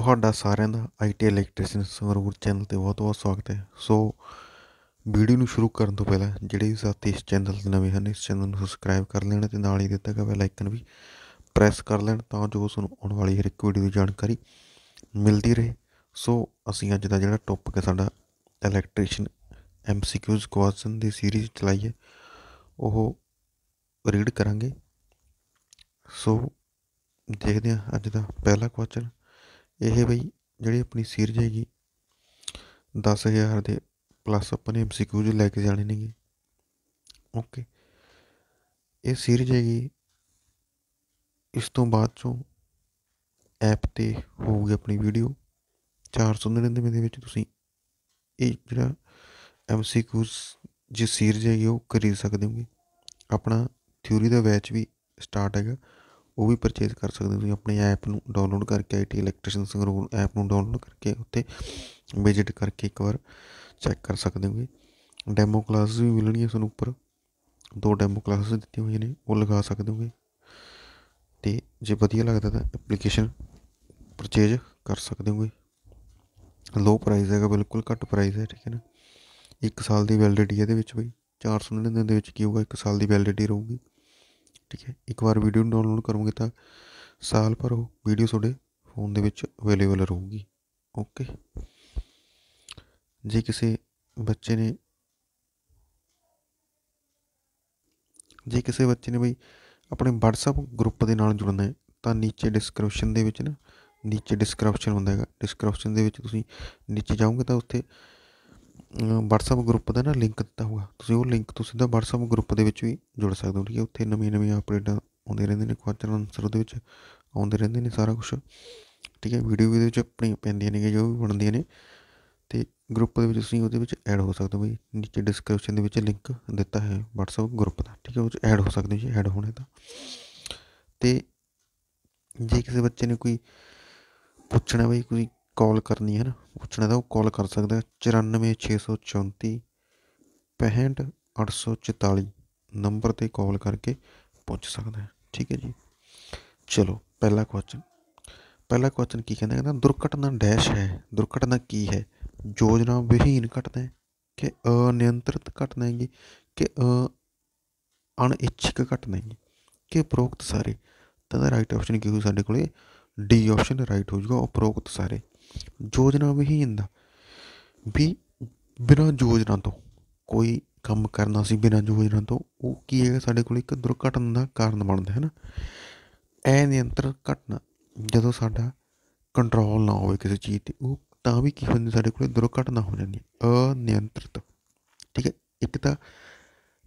ਤੁਹਾਡਾ ਸਾਰਿਆਂ ਦਾ ਆਈਟੀ ਇਲੈਕਟ੍ਰੀਸ਼ੀਅਨ ਸੰਗਰੂਰ ਚੈਨਲ ਤੇ ਬਹੁਤ-ਬਹੁਤ ਸਵਾਗਤ ਹੈ ਸੋ ਵੀਡੀਓ ਨੂੰ ਸ਼ੁਰੂ ਕਰਨ ਤੋਂ ਪਹਿਲਾਂ ਜਿਹੜੇ ਵੀ ਸਾਥੀ ਇਸ ਚੈਨਲ ਤੇ ਨਵੇਂ ਹਨ ਇਸ ਚੈਨਲ ਨੂੰ ਸਬਸਕ੍ਰਾਈਬ ਕਰ ਲੈਣਾ ਤੇ ਨਾਲ ਹੀ ਦਿੱਤਾ ਗਿਆ ਬੈਲ ਆਈਕਨ ਵੀ ਪ੍ਰੈਸ ਕਰ ਲੈਣ ਤਾਂ ਜੋ ਤੁਹਾਨੂੰ ਆਉਣ ਵਾਲੀ ਹਰ ਇੱਕ ਵੀਡੀਓ ਦੀ ਜਾਣਕਾਰੀ ਮਿਲਦੀ ਰਹੇ ਸੋ ਅਸੀਂ ਅੱਜ ਦਾ ਜਿਹੜਾ ਟੌਪਿਕ ਹੈ ਸਾਡਾ ਇਲੈਕਟ੍ਰੀਸ਼ੀਅਨ ਐਮਸੀਕਿਊਜ਼ ਕੁਐਸਚਨ ਦੀ ਸੀਰੀਜ਼ ਚਲਾਈ ਹੈ ਉਹ ਰੀਡ ਕਰਾਂਗੇ ਸੋ ਦੇਖਦੇ ਹਾਂ ਅੱਜ ਦਾ ਪਹਿਲਾ ਕੁਐਸਚਨ ਇਹ ਬਈ ਜਿਹੜੀ ਆਪਣੀ ਸੀਰੀਜ਼ ਹੈਗੀ 10000 ਦੇ ਪਲੱਸ ਆਪਣੇ ਐਮਸੀਕਿਊ ਜੋ ਲੈ ਕੇ ਜਾਣੇ ਨੇਗੇ ਓਕੇ ਇਹ ਸੀਰੀਜ਼ ਹੈਗੀ ਇਸ ਤੋਂ ਬਾਅਦ ਚੋਂ ਐਪ ਤੇ ਹੋਊਗੀ ਆਪਣੀ ਵੀਡੀਓ 499 ਦੇ ਵਿੱਚ ਤੁਸੀਂ ਇਹ ਜਿਹੜਾ ਐਮਸੀਕਿਊ ਜੀ ਸੀਰੀਜ਼ ਜਾਏਗੀ ਉਹ ਕਰੀ ਸਕਦੇ ਹੋਗੇ ਆਪਣਾ ਥਿਊਰੀ ਦਾ ਬੈਚ ਵੀ ਸਟਾਰਟ ਹੈਗਾ ਉਹ ਵੀ ਪਰਚੇਸ ਕਰ ਸਕਦੇ ਹੋ ਤੁਸੀਂ ਆਪਣੇ ਐਪ ਨੂੰ ਡਾਊਨਲੋਡ ਕਰਕੇ ਆਈਟੀ ਇਲੈਕਟ੍ਰੀਸ਼ੀਅਨ ਸੰਗਰੂਰ ਐਪ ਨੂੰ ਡਾਊਨਲੋਡ ਕਰਕੇ ਉੱਤੇ ਵਿਜ਼ਿਟ ਕਰਕੇ ਇੱਕ ਵਾਰ ਚੈੱਕ ਕਰ ਸਕਦੇ ਹੋਗੇ ਡੈਮੋ ਕਲਾਸ ਵੀ ਮਿਲਣੀਆਂ ਤੁਹਾਨੂੰ ਉੱਪਰ ਦੋ ਡੈਮੋ ਕਲਾਸ ਦਿੱਤੀਆਂ ਹੋਈਆਂ ਨੇ ਉਹ ਲਗਾ ਸਕਦੇ ਹੋਗੇ ਤੇ ਜੇ ਵਧੀਆ ਲੱਗਦਾ ਤਾਂ ਐਪਲੀਕੇਸ਼ਨ ਪਰਚੇਜ ਕਰ ਸਕਦੇ ਹੋਗੇ ਲੋ ਪ੍ਰਾਈਸ ਹੈਗਾ ਬਿਲਕੁਲ ਘੱਟ ਪ੍ਰਾਈਸ ਹੈ ਠੀਕ ਹੈ ਨਾ 1 ਸਾਲ ਦੀ ਵੈਲਿਡਿਟੀ ਇਹਦੇ ਵਿੱਚ ਬਈ 499 ਦੇ ਵਿੱਚ ਕੀ ਹੋਊਗਾ 1 ਸਾਲ ਦੀ ਵੈਲਿਡਿਟੀ ਰਹੂਗੀ ਠੀਕ ਹੈ ਇੱਕ ਵਾਰ ਵੀਡੀਓ ਨੂੰ ਡਾਊਨਲੋਡ ਕਰੋਗੇ ਤਾਂ ਸਾਲ ਭਰ ਉਹ ਵੀਡੀਓ ਤੁਹਾਡੇ ਫੋਨ ਦੇ ਵਿੱਚ ਅਵੇਲੇਬਲ ਰਹੂਗੀ ਓਕੇ ਜੇ ਕਿਸੇ ਬੱਚੇ ਨੇ ਜੇ ਕਿਸੇ ਬੱਚੇ ਨੇ ਬਈ ਆਪਣੇ WhatsApp ਗਰੁੱਪ ਦੇ ਨਾਲ ਜੁੜਨਾ ਹੈ ਤਾਂ ਨੀਚੇ ਡਿਸਕ੍ਰਿਪਸ਼ਨ ਦੇ ਵਿੱਚ ਨਾ ਨੀਚੇ ਡਿਸਕ੍ਰਿਪਸ਼ਨ ਹੁੰਦਾ ਹੈਗਾ ਡਿਸਕ੍ਰਿਪਸ਼ਨ ਦੇ ਵਿੱਚ ਤੁਸੀਂ ਨੀਚੇ ਜਾਓਗੇ ਤਾਂ ਉੱਥੇ WhatsApp ਗਰੁੱਪ ਦਾ ਨਾ ਲਿੰਕ ਦਿੱਤਾ ਹੋਗਾ ਤੁਸੀਂ ਉਹ ਲਿੰਕ ਤੋਂ ਸਿੱਧਾ WhatsApp ਗਰੁੱਪ ਦੇ ਵਿੱਚ ਵੀ ਜੁੜ ਸਕਦੇ ਹੋ ਠੀਕ ਹੈ ਉੱਥੇ ਨਵੀਆਂ ਨਵੀਆਂ ਅਪਡੇਟਾਂ ਆਉਂਦੇ ਰਹਿੰਦੇ ਨੇ ਕੁਐਸਚਨ ਆਨਸਰ ਦੇ ਵਿੱਚ ਆਉਂਦੇ ਰਹਿੰਦੇ ਨੇ ਸਾਰਾ ਕੁਝ ਠੀਕ ਹੈ ਵੀਡੀਓ ਵੀ ਦੇ ਵਿੱਚ ਆਪਣੀ ਪੈਂਦੀਆਂ ਨੇ ਜੋ ਵੀ ਬਣਦੀਆਂ ਨੇ ਤੇ ਗਰੁੱਪ ਦੇ ਵਿੱਚ ਤੁਸੀਂ ਉਹਦੇ ਵਿੱਚ ਐਡ ਹੋ ਸਕਦੇ ਹੋ ਬਈ ਨੀਚੇ ਡਿਸਕ੍ਰਿਪਸ਼ਨ ਦੇ ਵਿੱਚ ਲਿੰਕ ਦਿੱਤਾ ਹੈ WhatsApp ਗਰੁੱਪ ਦਾ ਠੀਕ ਹੈ ਉਹ ਚ ਐਡ ਹੋ ਸਕਦੇ ਹੋ ਜੀ ਐਡ ਹੋਣੇ ਤਾਂ ਤੇ ਜੇ ਕਿਸੇ ਬੱਚੇ ਨੇ ਕੋਈ ਪੁੱਛਣਾ ਬਈ ਕੋਈ ਕਾਲ ਕਰਨੀ ਹੈ ਨਾ ਪੁੱਛਣਾ ਤਾਂ ਉਹ ਕਾਲ ਕਰ ਸਕਦਾ 94634 65844 ਨੰਬਰ ਤੇ ਕਾਲ ਕਰਕੇ ਪੁੱਛ ਸਕਦਾ ਹੈ ਠੀਕ ਹੈ ਜੀ ਚਲੋ ਪਹਿਲਾ ਕੁਐਸਚਨ ਪਹਿਲਾ ਕੁਐਸਚਨ ਕੀ ਕਹਿੰਦਾ ਕਹਿੰਦਾ ਦੁਰਘਟਨਾ ਡੈਸ਼ ਹੈ ਦੁਰਘਟਨਾ ਕੀ ਹੈ ਯੋਜਨਾ ਵਿਹੀਨ ਘਟਨਾ ਹੈ ਕਿ ਅਨਿਯੰਤਰਿਤ ਘਟਨਾ ਹੈਗੀ ਕਿ ਅਣਇੱਛਿਕ ਘਟਨਾ ਹੈਗੀ ਕਿ ਉਪਰੋਕਤ ਸਾਰੇ ਤਾਂ ਰਾਈਟ ਆਪਸ਼ਨ ਕੀ ਹੋਊ ਸਾਡੇ ਕੋਲੇ ਡੀ ਆਪਸ਼ਨ ਰਾਈਟ ਹੋ ਜਾਊਗਾ ਉਪਰੋਕਤ ਸਾਰੇ ਯੋਜਨਾ ਵਿਹੀਨ ਦਾ ਵੀ ਬਿਨਾਂ ਯੋਜਨਾ ਤੋਂ ਕੋਈ ਕੰਮ ਕਰਨਾ ਸੀ ਬਿਨਾਂ ਯੋਜਨਾ ਤੋਂ ਉਹ ਕੀ ਹੈ ਸਾਡੇ ਕੋਲ ਇੱਕ ਦੁਰਘਟਨਾ ਦਾ ਕਾਰਨ ਬਣਦਾ ਹੈ ਨਾ ਐ ਨਿਯੰਤਰ ਘਟਨਾ ਜਦੋਂ ਸਾਡਾ ਕੰਟਰੋਲ ਨਾ ਹੋਵੇ ਕਿਸੇ ਚੀਜ਼ ਤੇ ਉਹ ਤਾਂ ਵੀ ਕੀ ਹੁੰਦੀ ਸਾਡੇ ਕੋਲ ਦੁਰਘਟਨਾ ਹੋ ਜਾਂਦੀ ਹੈ ਅਨਿਯੰਤਰਿਤ ਠੀਕ ਹੈ ਇੱਕ ਤਾਂ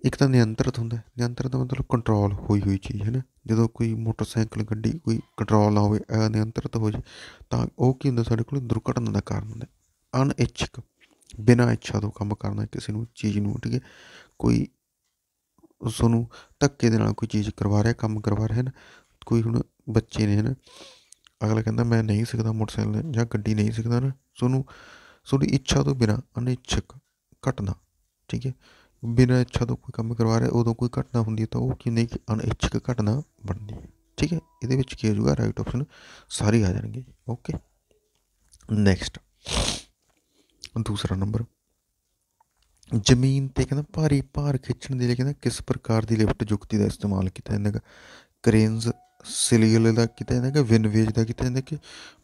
ਇੱਕ ਤਾਂ ਨਿਯੰਤਰਿਤ ਹੁੰਦਾ ਹੈ ਨਿਯੰਤਰਿਤ ਦਾ ਮਤਲਬ ਕੰਟਰੋਲ ਹੋਈ ਹੋਈ ਚੀਜ਼ ਹੈ ਨਾ ਜਦੋਂ ਕੋਈ ਮੋਟਰਸਾਈਕਲ ਗੱਡੀ ਕੋਈ ਕੰਟਰੋਲ ਨਾ ਹੋਵੇ ਅਨਿਯੰਤਰਿਤ ਹੋ ਜੇ ਤਾਂ ਉਹ ਕੀ ਹੁੰਦਾ ਸਾਡੇ ਕੋਲ ਦੁਰਘਟਨਾ ਦਾ ਕਾਰਨ ਹੁੰਦਾ ਅਨਇੱਛਕ ਬਿਨਾਂ ਇੱਛਾ ਤੋਂ ਕੰਮ ਕਰਨਾ ਕਿਸੇ ਨੂੰ ਚੀਜ਼ ਨੂੰ ਠੀਕ ਹੈ ਕੋਈ ਉਸ ਨੂੰ ਧੱਕੇ ਦੇ ਨਾਲ ਕੋਈ ਚੀਜ਼ ਕਰਵਾ ਰਿਹਾ ਕੰਮ ਕਰਵਾ ਰਿਹਾ ਹੈ ਨਾ ਕੋਈ ਹੁਣ ਬੱਚੇ ਨੇ ਹੈ ਨਾ ਅਗਲਾ ਕਹਿੰਦਾ ਮੈਂ ਨਹੀਂ ਸਿੱਖਦਾ ਮੋਟਰਸਾਈਕਲ ਜਾਂ ਗੱਡੀ ਨਹੀਂ ਸਿੱਖਦਾ ਨਾ ਨੂੰ ਸੋ ਦੀ ਇੱਛਾ ਤੋਂ ਬਿਨਾ ਅਨਿੱਛਕ ਘਟਨਾ ਠੀਕ ਹੈ ਬਿਨਾਂ ਇੱਛਾ ਤੋਂ ਕੋਈ ਕੰਮ ਕਰਵਾ ਰਿਹਾ ਉਦੋਂ ਕੋਈ ਘਟਨਾ ਹੁੰਦੀ ਹੈ ਤਾਂ ਉਹ ਕਿੰਨੀ ਕਿ ਅਨਿੱਛਕ ਘਟਨਾ ਬਣਦੀ ਹੈ ਠੀਕ ਹੈ ਇਹਦੇ ਵਿੱਚ ਕੀ ਹੋ ਜਾਊਗਾ ਰਾਈਟ ਆਪਸ਼ਨ ਸਾਰੇ ਆ ਜਾਣਗੇ ਓਕੇ ਨੈਕਸਟ ਦੂਸਰਾ ਨੰਬਰ ਜ਼ਮੀਨ ਤੇ ਕਹਿੰਦਾ ਭਾਰੀ ਭਾਰ ਖਿੱਚਣ ਦੇ ਲਈ ਕਹਿੰਦਾ ਕਿਸ ਪ੍ਰਕਾਰ ਦੀ ਲਿਫਟ ਯੁਕਤੀ ਦਾ ਇਸਤੇਮਾਲ ਕੀਤਾ ਜਾਂਦਾ ਕ੍ਰੇਨਸ ਸਿਲੀਅਲ ਦਾ ਕੀਤਾ ਜਾਂਦਾ ਕਿ ਵਿਨਵੇਜ ਦਾ ਕੀਤਾ ਜਾਂਦਾ ਕਿ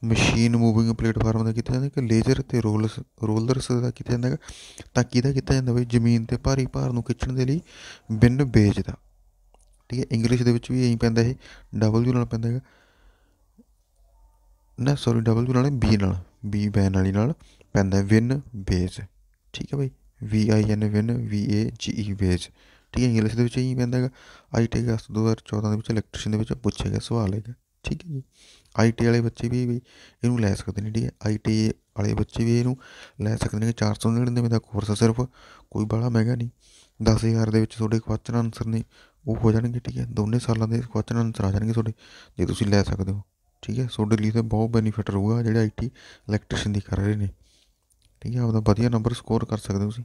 ਮਸ਼ੀਨ ਮੂਵਿੰਗ ਪਲੇਟਫਾਰਮ ਦਾ ਕੀਤਾ ਜਾਂਦਾ ਕਿ ਲੇਜ਼ਰ ਤੇ ਰੋਲਸ ਰੋਲਰਸ ਦਾ ਕੀਤਾ ਜਾਂਦਾ ਤਾਂ ਕਿਹਦਾ ਕੀਤਾ ਜਾਂਦਾ ਬਈ ਜ਼ਮੀਨ ਤੇ ਭਾਰੀ ਭਾਰ ਨੂੰ ਖਿੱਚਣ ਦੇ ਲਈ ਬਿਨ ਵੇਜ ਦਾ ਠੀਕ ਹੈ ਇੰਗਲਿਸ਼ ਦੇ ਵਿੱਚ ਵੀ ਇਹੀ ਪੈਂਦਾ ਇਹ ਡਬਲਯੂ ਨਾਲ ਪੈਂਦਾ ਹੈਗਾ ਨਾ ਸੌਰੀ ਡਬਲਯੂ ਨਾਲ ਬੀ ਨਾਲ ਬੀ ਬੈਨ ਵਾਲੀ ਨਾਲ ਪੈਂਦਾ ਵਿਨ ਵੇਜ ਠੀਕ ਹੈ ਬਈ ਵੀ ਆਈ ਐਨ ਵਿਨ ਵੀ ਏ ਜੀ ਈ ਵੇਜ ਠੀਕ ਹੈ ਇੰਗਲਿਸ਼ ਦੇ ਵਿੱਚ ਇਹੀ ਪੈਂਦਾ ਹੈਗਾ ਆਈਟੀ ਅਗਸਤ 2014 ਦੇ ਵਿੱਚ ਇਲੈਕਟ੍ਰੀਸ਼ੀਅਨ ਦੇ ਵਿੱਚ ਪੁੱਛਿਆ ਗਿਆ ਸਵਾਲ ਹੈਗਾ ਠੀਕ ਹੈ ਜੀ ਆਈਟੀ ਵਾਲੇ ਬੱਚੇ ਵੀ ਇਹਨੂੰ ਲੈ ਸਕਦੇ ਨੇ ਠੀਕ ਹੈ ਆਈਟੀ ਵਾਲੇ ਬੱਚੇ ਵੀ ਇਹਨੂੰ ਲੈ ਸਕਦੇ ਨੇ 499 ਦਾ ਕੋਰਸ ਸਿਰਫ ਕੋਈ ਬੜਾ ਮਹਿੰਗਾ ਨਹੀਂ 10000 ਦੇ ਵਿੱਚ ਤੁਹਾਡੇ ਕੁਐਸਚਨ ਆਨਸਰ ਨੇ ਉਹ ਹੋ ਜਾਣਗੇ ਠੀਕ ਹੈ ਦੋਨੇ ਸਾਲਾਂ ਦੇ ਕੁਐਸਚਨ ਆਨਸਰ ਆ ਜਾਣਗੇ ਤੁਹਾਡੇ ਜੇ ਤੁਸੀਂ ਲੈ ਸਕਦੇ ਹੋ ਠੀਕ ਹੈ ਤੁਹਾਡੇ ਲਈ ਤਾਂ ਬਹੁਤ ਬੈਨੀਫਿਟ ਰਹੂਗਾ ਜਿਹੜੇ ਆਈਟੀ ਇਲੈਕਟ੍ਰੀਸ਼ੀਅਨ ਦੀ ਕਰ ਰਹੇ ਨੇ ਠੀਕ ਹੈ ਆਪਦਾ ਵਧੀਆ ਨੰਬਰ ਸਕੋਰ ਕਰ ਸਕਦੇ ਹੋ ਤੁਸੀਂ